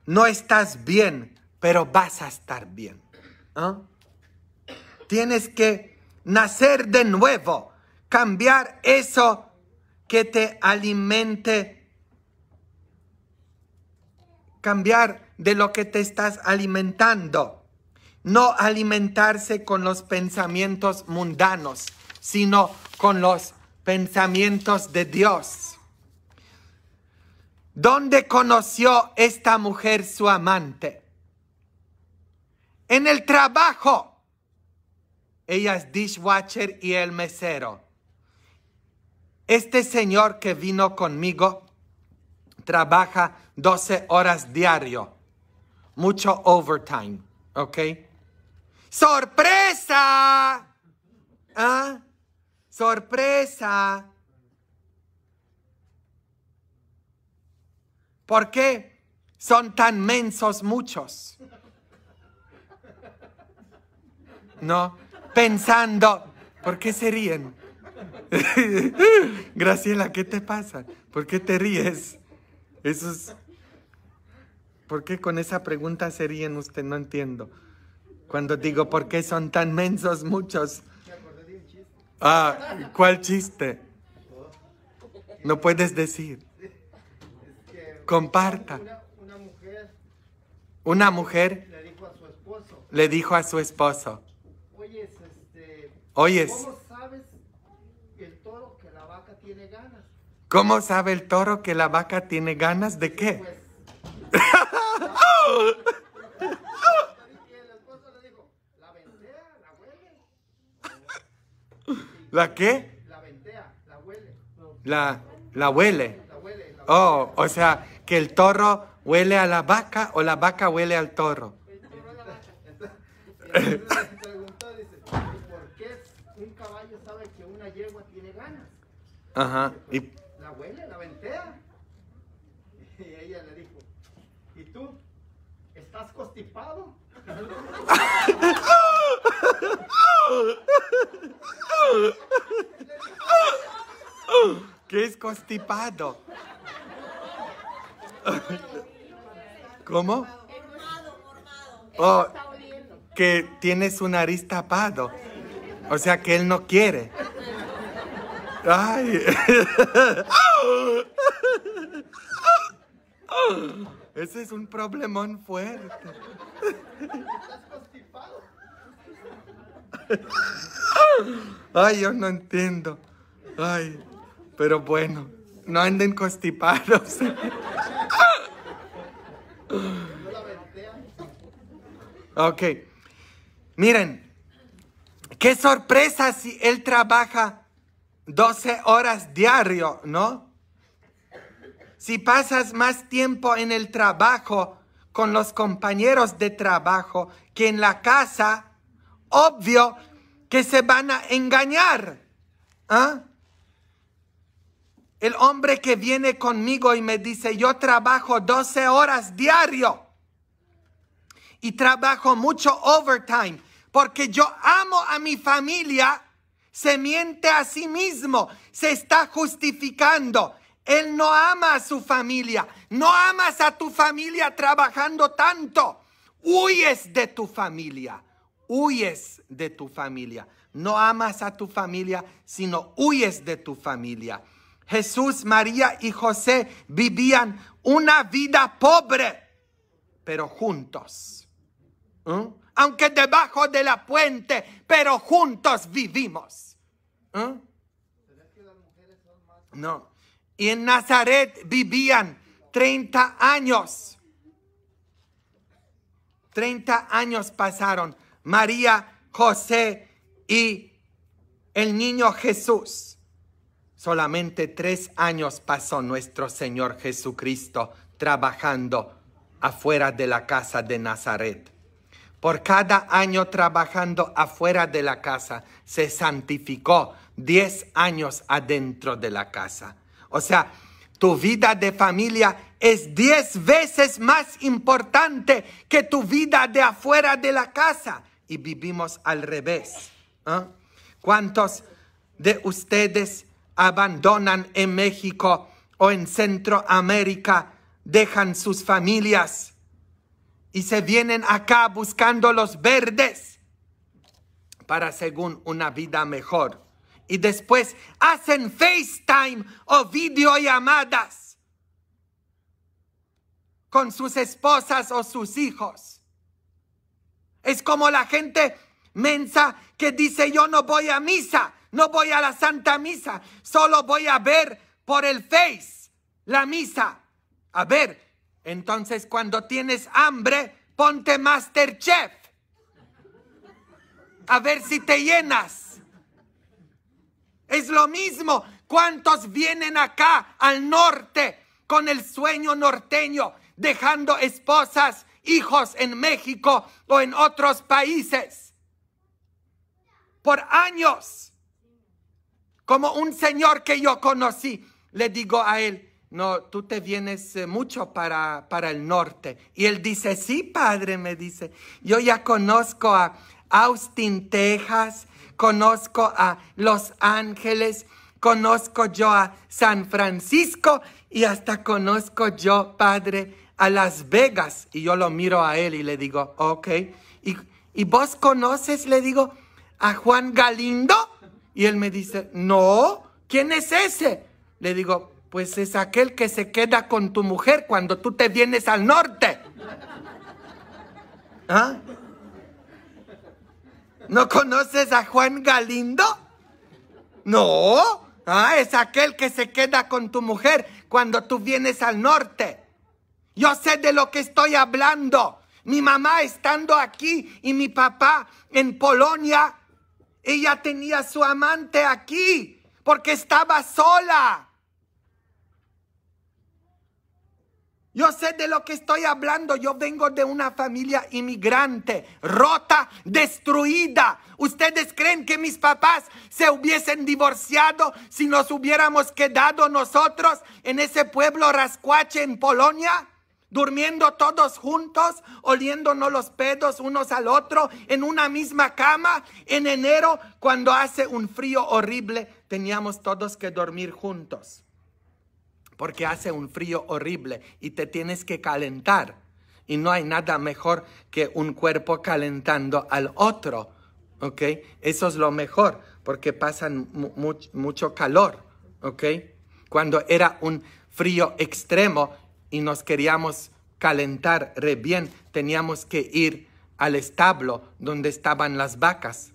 no estás bien, pero vas a estar bien. ¿ah? Tienes que nacer de nuevo, cambiar eso que te alimente, cambiar de lo que te estás alimentando. No alimentarse con los pensamientos mundanos, sino con los pensamientos de Dios. ¿Dónde conoció esta mujer su amante? En el trabajo. Ella es dishwasher y el mesero. Este señor que vino conmigo trabaja 12 horas diario. Mucho overtime, ¿ok? ¡Sorpresa! ¿Ah? ¡Sorpresa! ¿Por qué son tan mensos muchos? ¿No? pensando. ¿Por qué se ríen? Graciela, ¿qué te pasa? ¿Por qué te ríes? Eso ¿Por qué con esa pregunta se ríen usted? No entiendo. Cuando digo, ¿por qué son tan mensos muchos? Ah, ¿cuál chiste? No puedes decir. Comparta. Una mujer le dijo a su esposo. Oyes. ¿Cómo sabes el toro que la vaca tiene ganas? ¿Cómo sabe el toro que la vaca tiene ganas de qué? Pues, ¿La qué? La ventea, la huele. La, la huele. La huele, la huele. Oh, o sea, que el toro huele a la vaca o la vaca huele al toro. El toro a la vaca. Ajá. La abuela la ventea. Y ella le dijo, ¿y tú? ¿Estás constipado? ¿Qué es constipado? ¿Cómo? Oh, que tienes un nariz tapado. O sea que él no quiere. Ay. Ese es un problemón fuerte. Ay, yo no entiendo. Ay, pero bueno, no anden constipados. Ok. Miren, qué sorpresa si él trabaja 12 horas diario, ¿no? Si pasas más tiempo en el trabajo con los compañeros de trabajo que en la casa, obvio que se van a engañar. ¿ah? El hombre que viene conmigo y me dice, yo trabajo 12 horas diario y trabajo mucho overtime porque yo amo a mi familia se miente a sí mismo, se está justificando. Él no ama a su familia, no amas a tu familia trabajando tanto. Huyes de tu familia, huyes de tu familia. No amas a tu familia, sino huyes de tu familia. Jesús, María y José vivían una vida pobre, pero juntos. ¿eh? Aunque debajo de la puente, pero juntos vivimos. No. Y en Nazaret vivían 30 años. 30 años pasaron María, José y el niño Jesús. Solamente tres años pasó nuestro Señor Jesucristo trabajando afuera de la casa de Nazaret. Por cada año trabajando afuera de la casa, se santificó, 10 años adentro de la casa. O sea, tu vida de familia es 10 veces más importante que tu vida de afuera de la casa. Y vivimos al revés. ¿ah? ¿Cuántos de ustedes abandonan en México o en Centroamérica, dejan sus familias y se vienen acá buscando los verdes para según una vida mejor? y después hacen FaceTime o videollamadas con sus esposas o sus hijos. Es como la gente mensa que dice yo no voy a misa, no voy a la Santa Misa, solo voy a ver por el Face la misa. A ver, entonces cuando tienes hambre, ponte Masterchef. A ver si te llenas. Es lo mismo. ¿Cuántos vienen acá al norte con el sueño norteño, dejando esposas, hijos en México o en otros países? Por años. Como un señor que yo conocí, le digo a él, no, tú te vienes eh, mucho para, para el norte. Y él dice, sí, padre, me dice, yo ya conozco a Austin, Texas, conozco a Los Ángeles, conozco yo a San Francisco y hasta conozco yo, Padre, a Las Vegas. Y yo lo miro a él y le digo, ok. ¿Y, y vos conoces, le digo, a Juan Galindo? Y él me dice, no, ¿quién es ese? Le digo, pues es aquel que se queda con tu mujer cuando tú te vienes al norte. ¿Ah? ¿No conoces a Juan Galindo? No. Ah, es aquel que se queda con tu mujer cuando tú vienes al norte. Yo sé de lo que estoy hablando. Mi mamá estando aquí y mi papá en Polonia, ella tenía su amante aquí porque estaba sola. Yo sé de lo que estoy hablando. Yo vengo de una familia inmigrante, rota, destruida. ¿Ustedes creen que mis papás se hubiesen divorciado si nos hubiéramos quedado nosotros en ese pueblo rascuache en Polonia? Durmiendo todos juntos, oliéndonos los pedos unos al otro, en una misma cama, en enero, cuando hace un frío horrible, teníamos todos que dormir juntos porque hace un frío horrible y te tienes que calentar. Y no hay nada mejor que un cuerpo calentando al otro. ¿Ok? Eso es lo mejor, porque pasan mucho calor. ¿Ok? Cuando era un frío extremo y nos queríamos calentar re bien, teníamos que ir al establo donde estaban las vacas,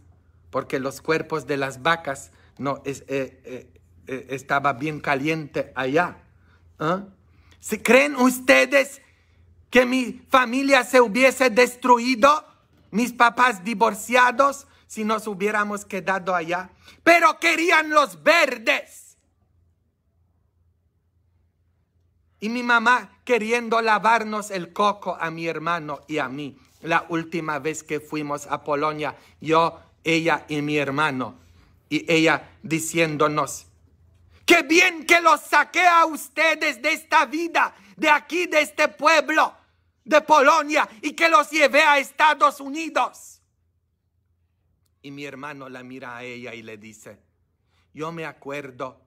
porque los cuerpos de las vacas no eh, eh, eh, estaba bien caliente allá. ¿Ah? creen ustedes que mi familia se hubiese destruido? Mis papás divorciados si nos hubiéramos quedado allá. Pero querían los verdes. Y mi mamá queriendo lavarnos el coco a mi hermano y a mí. La última vez que fuimos a Polonia, yo, ella y mi hermano. Y ella diciéndonos, Qué bien que los saqué a ustedes de esta vida, de aquí, de este pueblo, de Polonia, y que los llevé a Estados Unidos. Y mi hermano la mira a ella y le dice, yo me acuerdo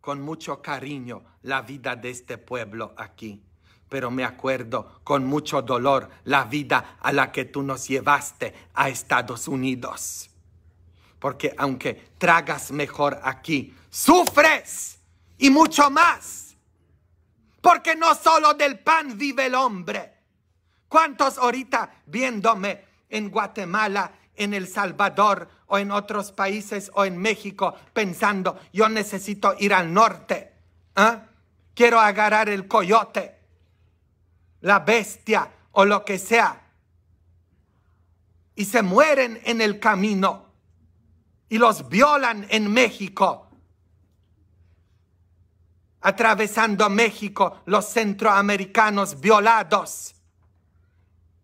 con mucho cariño la vida de este pueblo aquí, pero me acuerdo con mucho dolor la vida a la que tú nos llevaste a Estados Unidos. Porque aunque tragas mejor aquí, sufres y mucho más. Porque no solo del pan vive el hombre. ¿Cuántos ahorita viéndome en Guatemala, en El Salvador o en otros países o en México pensando, yo necesito ir al norte? ¿ah? Quiero agarrar el coyote, la bestia o lo que sea. Y se mueren en el camino y los violan en México atravesando México los centroamericanos violados.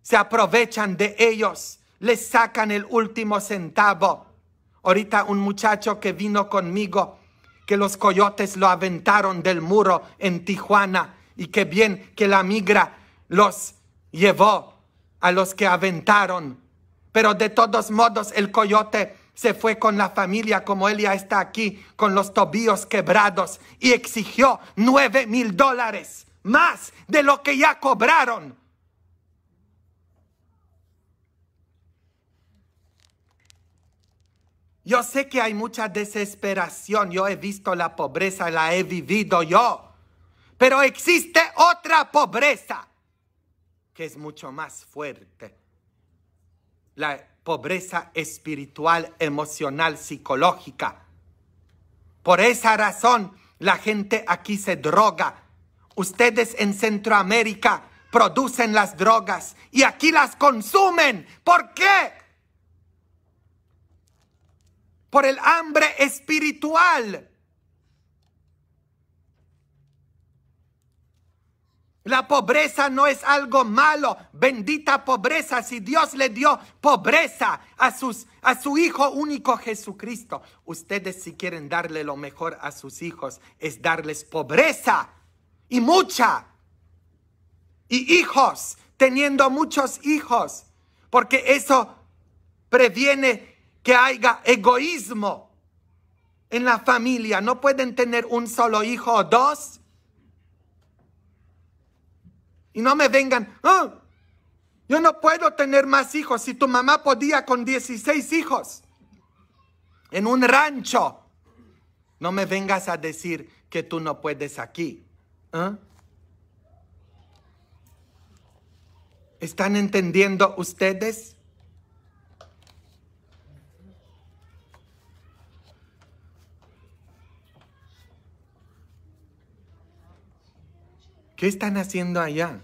Se aprovechan de ellos, les sacan el último centavo. Ahorita un muchacho que vino conmigo, que los coyotes lo aventaron del muro en Tijuana y que bien que la migra los llevó a los que aventaron. Pero de todos modos el coyote se fue con la familia como él ya está aquí, con los tobillos quebrados, y exigió nueve mil dólares más de lo que ya cobraron. Yo sé que hay mucha desesperación, yo he visto la pobreza, la he vivido yo, pero existe otra pobreza que es mucho más fuerte. La pobreza espiritual, emocional, psicológica. Por esa razón, la gente aquí se droga. Ustedes en Centroamérica producen las drogas y aquí las consumen. ¿Por qué? Por el hambre espiritual. La pobreza no es algo malo. Bendita pobreza. Si Dios le dio pobreza a, sus, a su Hijo único Jesucristo. Ustedes si quieren darle lo mejor a sus hijos es darles pobreza y mucha. Y hijos, teniendo muchos hijos. Porque eso previene que haya egoísmo en la familia. No pueden tener un solo hijo o dos y no me vengan, ah, yo no puedo tener más hijos si tu mamá podía con 16 hijos en un rancho. No me vengas a decir que tú no puedes aquí. ¿eh? ¿Están entendiendo ustedes? ¿Qué están haciendo allá?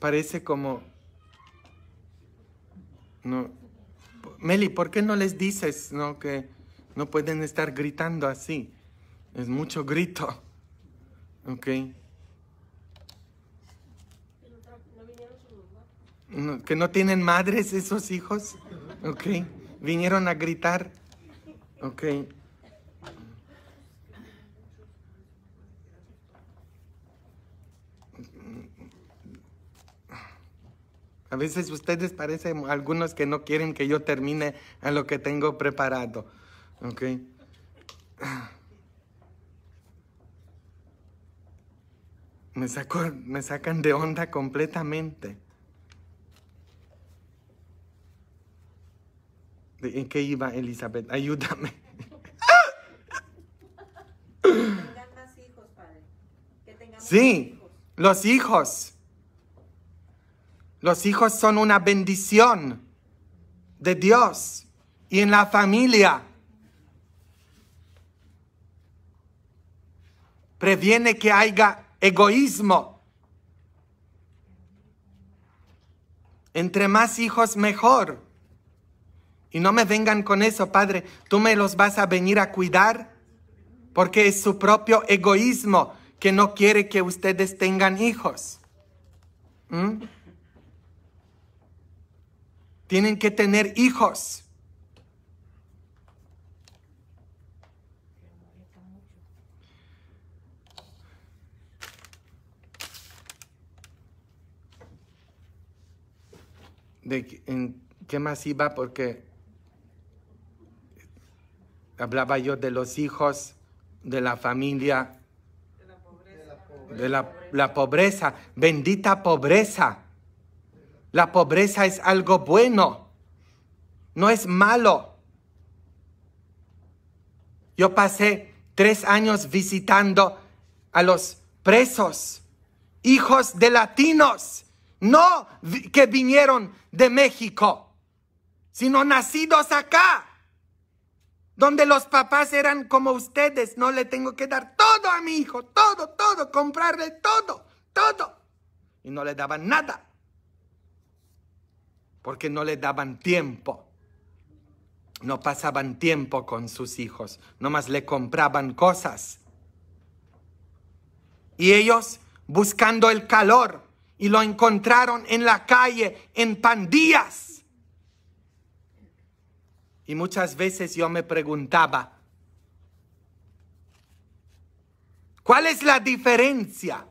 Parece como... No. Meli, ¿por qué no les dices que no pueden estar gritando así? Es mucho grito. ¿Ok? ¿Que no tienen madres esos hijos? ¿Ok? ¿Vinieron a gritar? ¿Ok? A veces ustedes parecen algunos que no quieren que yo termine a lo que tengo preparado. ¿Ok? Me, me sacan de onda completamente. ¿En qué iba Elizabeth? Ayúdame. Que tengan más hijos, padre. sí, más hijos. los hijos. Los hijos son una bendición de Dios y en la familia. Previene que haya egoísmo. Entre más hijos, mejor. Y no me vengan con eso, Padre. Tú me los vas a venir a cuidar porque es su propio egoísmo que no quiere que ustedes tengan hijos. ¿Mm? tienen que tener hijos. De, en, ¿Qué más iba? Porque hablaba yo de los hijos, de la familia, de la pobreza, la pobreza bendita pobreza. La pobreza es algo bueno, no es malo. Yo pasé tres años visitando a los presos, hijos de latinos, no que vinieron de México, sino nacidos acá, donde los papás eran como ustedes, no le tengo que dar todo a mi hijo, todo, todo, comprarle todo, todo, y no le daban nada porque no le daban tiempo. No pasaban tiempo con sus hijos, nomás le compraban cosas. Y ellos buscando el calor y lo encontraron en la calle, en pandillas. Y muchas veces yo me preguntaba, ¿cuál es la diferencia?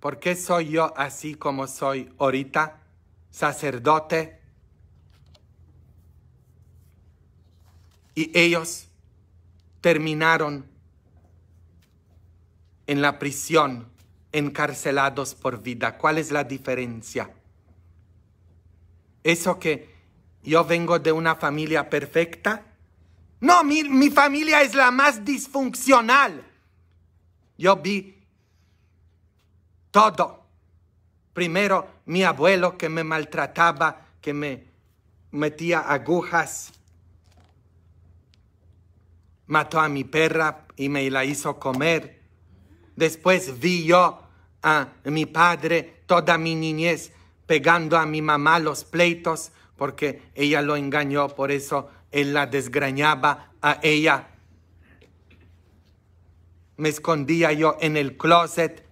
¿Por qué soy yo así como soy ahorita? sacerdote. Y ellos terminaron en la prisión, encarcelados por vida. ¿Cuál es la diferencia? Eso que yo vengo de una familia perfecta. No, mi, familia es la más disfuncional. Yo vi todo Primero, mi abuelo que me maltrataba, que me metía agujas. Mató a mi perra y me la hizo comer. Después vi yo a mi padre toda mi niñez pegando a mi mamá los pleitos porque ella lo engañó, por eso él la desgrañaba a ella. Me escondía yo en el closet.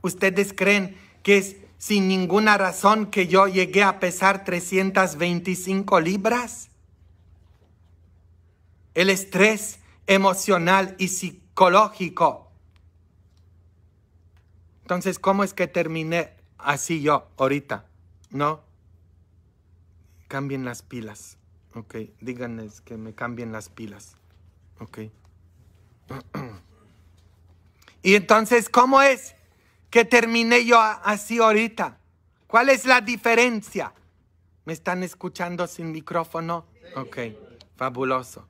¿Ustedes creen que es sin ninguna razón que yo llegué a pesar 325 libras? El estrés emocional y psicológico. Entonces, ¿cómo es que terminé así yo ahorita? ¿No? Cambien las pilas. Ok, díganles que me cambien las pilas. Ok. y entonces, ¿cómo es que terminé yo así ahorita? ¿Cuál es la diferencia? ¿Me están escuchando sin micrófono? Ok, fabuloso.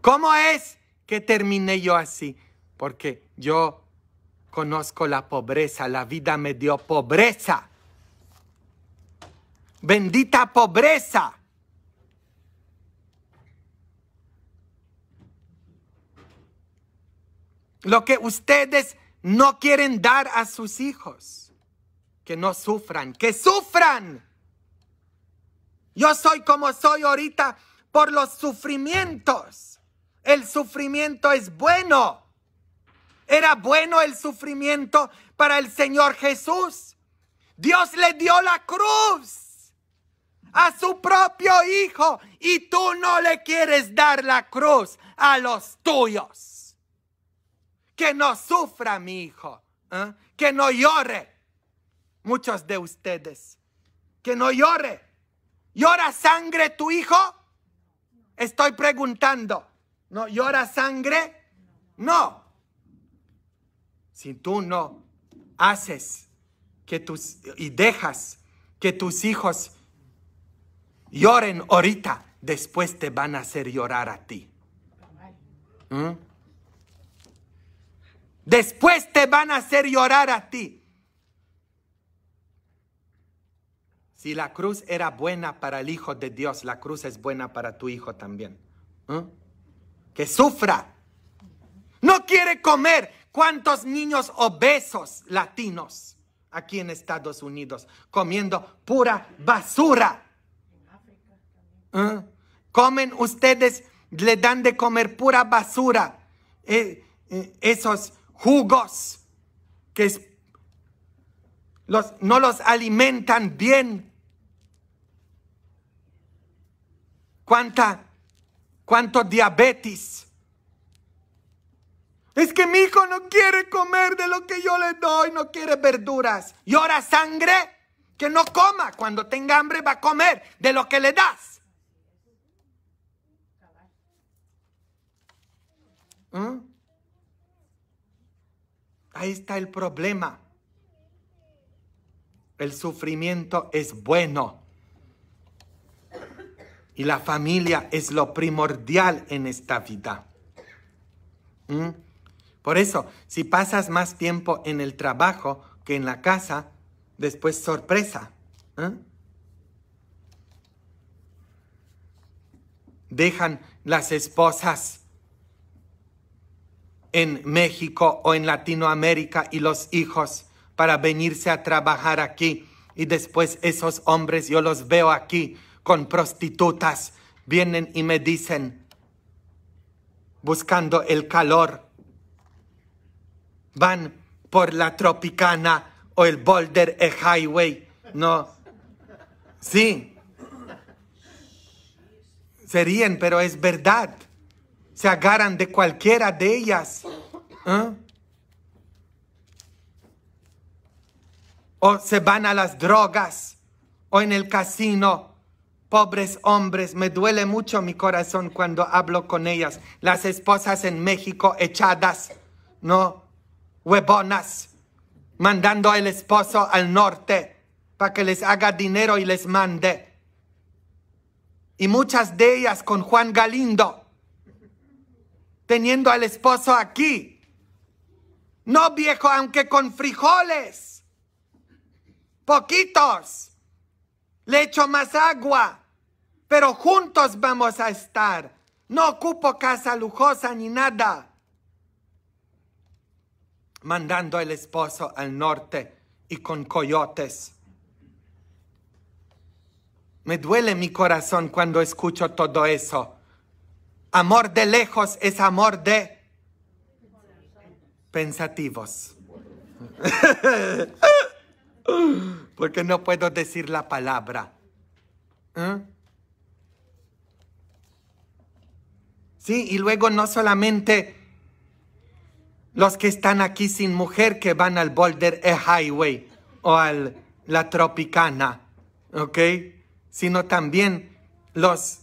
¿Cómo es que terminé yo así? Porque yo conozco la pobreza, la vida me dio pobreza. Bendita pobreza. Lo que ustedes no quieren dar a sus hijos. Que no sufran, que sufran. Yo soy como soy ahorita por los sufrimientos. El sufrimiento es bueno. Era bueno el sufrimiento para el Señor Jesús. Dios le dio la cruz a su propio Hijo y tú no le quieres dar la cruz a los tuyos que no sufra mi hijo, ¿eh? que no llore. Muchos de ustedes, que no llore. ¿Llora sangre tu hijo? Estoy preguntando. ¿No llora sangre? No. Si tú no haces que tus y dejas que tus hijos lloren ahorita, después te van a hacer llorar a ti. ¿Mm? Después te van a hacer llorar a ti. Si la cruz era buena para el Hijo de Dios, la cruz es buena para tu Hijo también. ¿Eh? Que sufra. No quiere comer. ¿Cuántos niños obesos latinos aquí en Estados Unidos comiendo pura basura? ¿Eh? Comen ustedes, le dan de comer pura basura. Eh, esos jugos que los, no los alimentan bien. ¿Cuánta, ¿Cuánto diabetes? Es que mi hijo no quiere comer de lo que yo le doy, no quiere verduras. Y ahora sangre, que no coma. Cuando tenga hambre va a comer de lo que le das. ¿Mm? Ahí está el problema. El sufrimiento es bueno. Y la familia es lo primordial en esta vida. ¿Mm? Por eso, si pasas más tiempo en el trabajo que en la casa, después sorpresa. ¿Eh? Dejan las esposas en México o en Latinoamérica y los hijos para venirse a trabajar aquí. Y después esos hombres yo los veo aquí con prostitutas. Vienen y me dicen, buscando el calor, van por la Tropicana o el Boulder e Highway. No. Sí. serían, pero es verdad se agarran de cualquiera de ellas. ¿Ah? O se van a las drogas o en el casino. Pobres hombres, me duele mucho mi corazón cuando hablo con ellas. Las esposas en México echadas, ¿no? huebonas, mandando al esposo al norte para que les haga dinero y les mande. Y muchas de ellas con Juan Galindo teniendo al esposo aquí. No viejo, aunque con frijoles. Poquitos. Le echo más agua. Pero juntos vamos a estar. No ocupo casa lujosa ni nada. Mandando al esposo al norte y con coyotes. Me duele mi corazón cuando escucho todo eso Amor de lejos es amor de pensativos. Porque no puedo decir la palabra. ¿Eh? Sí, y luego no solamente los que están aquí sin mujer que van al Boulder Highway o a la Tropicana, ¿ok? Sino también los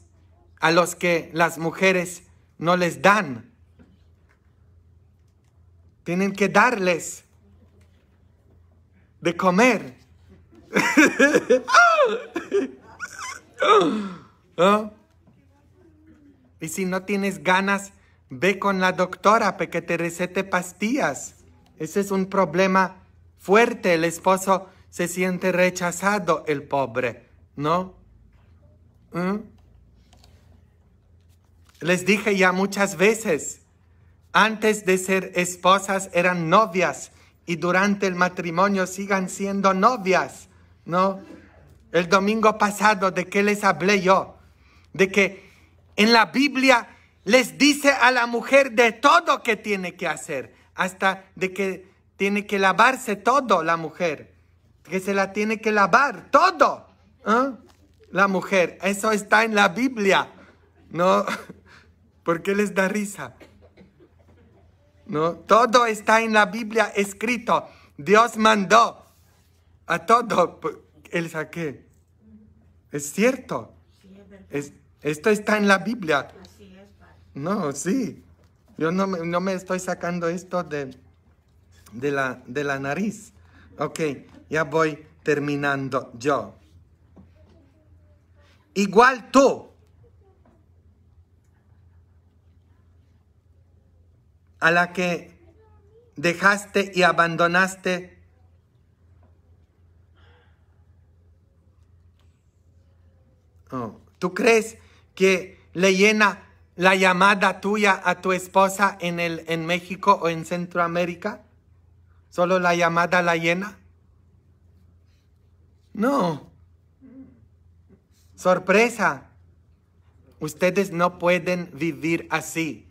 a los que las mujeres no les dan. Tienen que darles de comer. ¿Ah? Y si no tienes ganas, ve con la doctora para que te recete pastillas. Ese es un problema fuerte. El esposo se siente rechazado, el pobre, ¿no? ¿Mm? Les dije ya muchas veces, antes de ser esposas eran novias y durante el matrimonio sigan siendo novias, ¿no? El domingo pasado, ¿de qué les hablé yo? De que en la Biblia les dice a la mujer de todo que tiene que hacer, hasta de que tiene que lavarse todo la mujer, que se la tiene que lavar todo, ¿eh? la mujer. Eso está en la Biblia, ¿no? ¿Por qué les da risa? ¿No? Todo está en la Biblia escrito. Dios mandó a todo. ¿El saqué? Es cierto. Es, esto está en la Biblia. No, sí. Yo no, no me estoy sacando esto de, de, la, de la nariz. Ok, ya voy terminando yo. Igual tú a la que dejaste y abandonaste. Oh, ¿Tú crees que le llena la llamada tuya a tu esposa en, el, en México o en Centroamérica? ¿Solo la llamada la llena? No. Sorpresa. Ustedes no pueden vivir así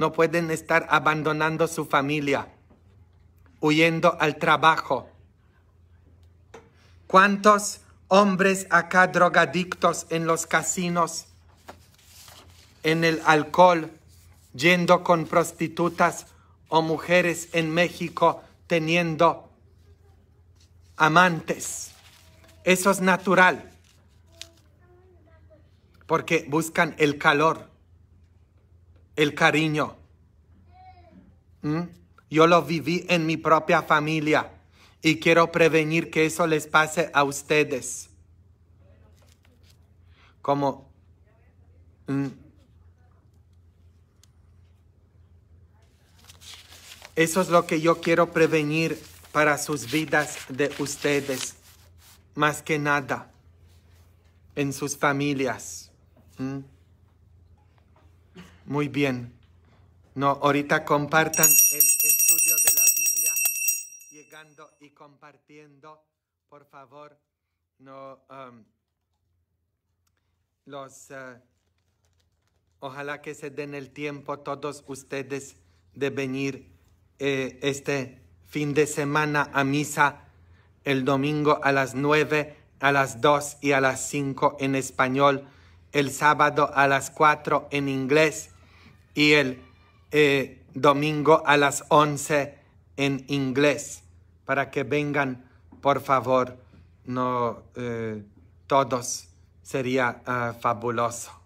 no pueden estar abandonando su familia, huyendo al trabajo. ¿Cuántos hombres acá drogadictos en los casinos, en el alcohol, yendo con prostitutas o mujeres en México teniendo amantes? Eso es natural, porque buscan el calor el cariño. ¿Mm? Yo lo viví en mi propia familia y quiero prevenir que eso les pase a ustedes. Como... ¿Mm? Eso es lo que yo quiero prevenir para sus vidas de ustedes, más que nada, en sus familias. ¿Mm? Muy bien. No, ahorita compartan el estudio de la Biblia, llegando y compartiendo, por favor, no, um, los, uh, ojalá que se den el tiempo todos ustedes de venir eh, este fin de semana a misa, el domingo a las nueve, a las dos y a las cinco en español, el sábado a las cuatro en inglés y el eh, domingo a las 11 en inglés, para que vengan, por favor, no eh, todos, sería ah, fabuloso.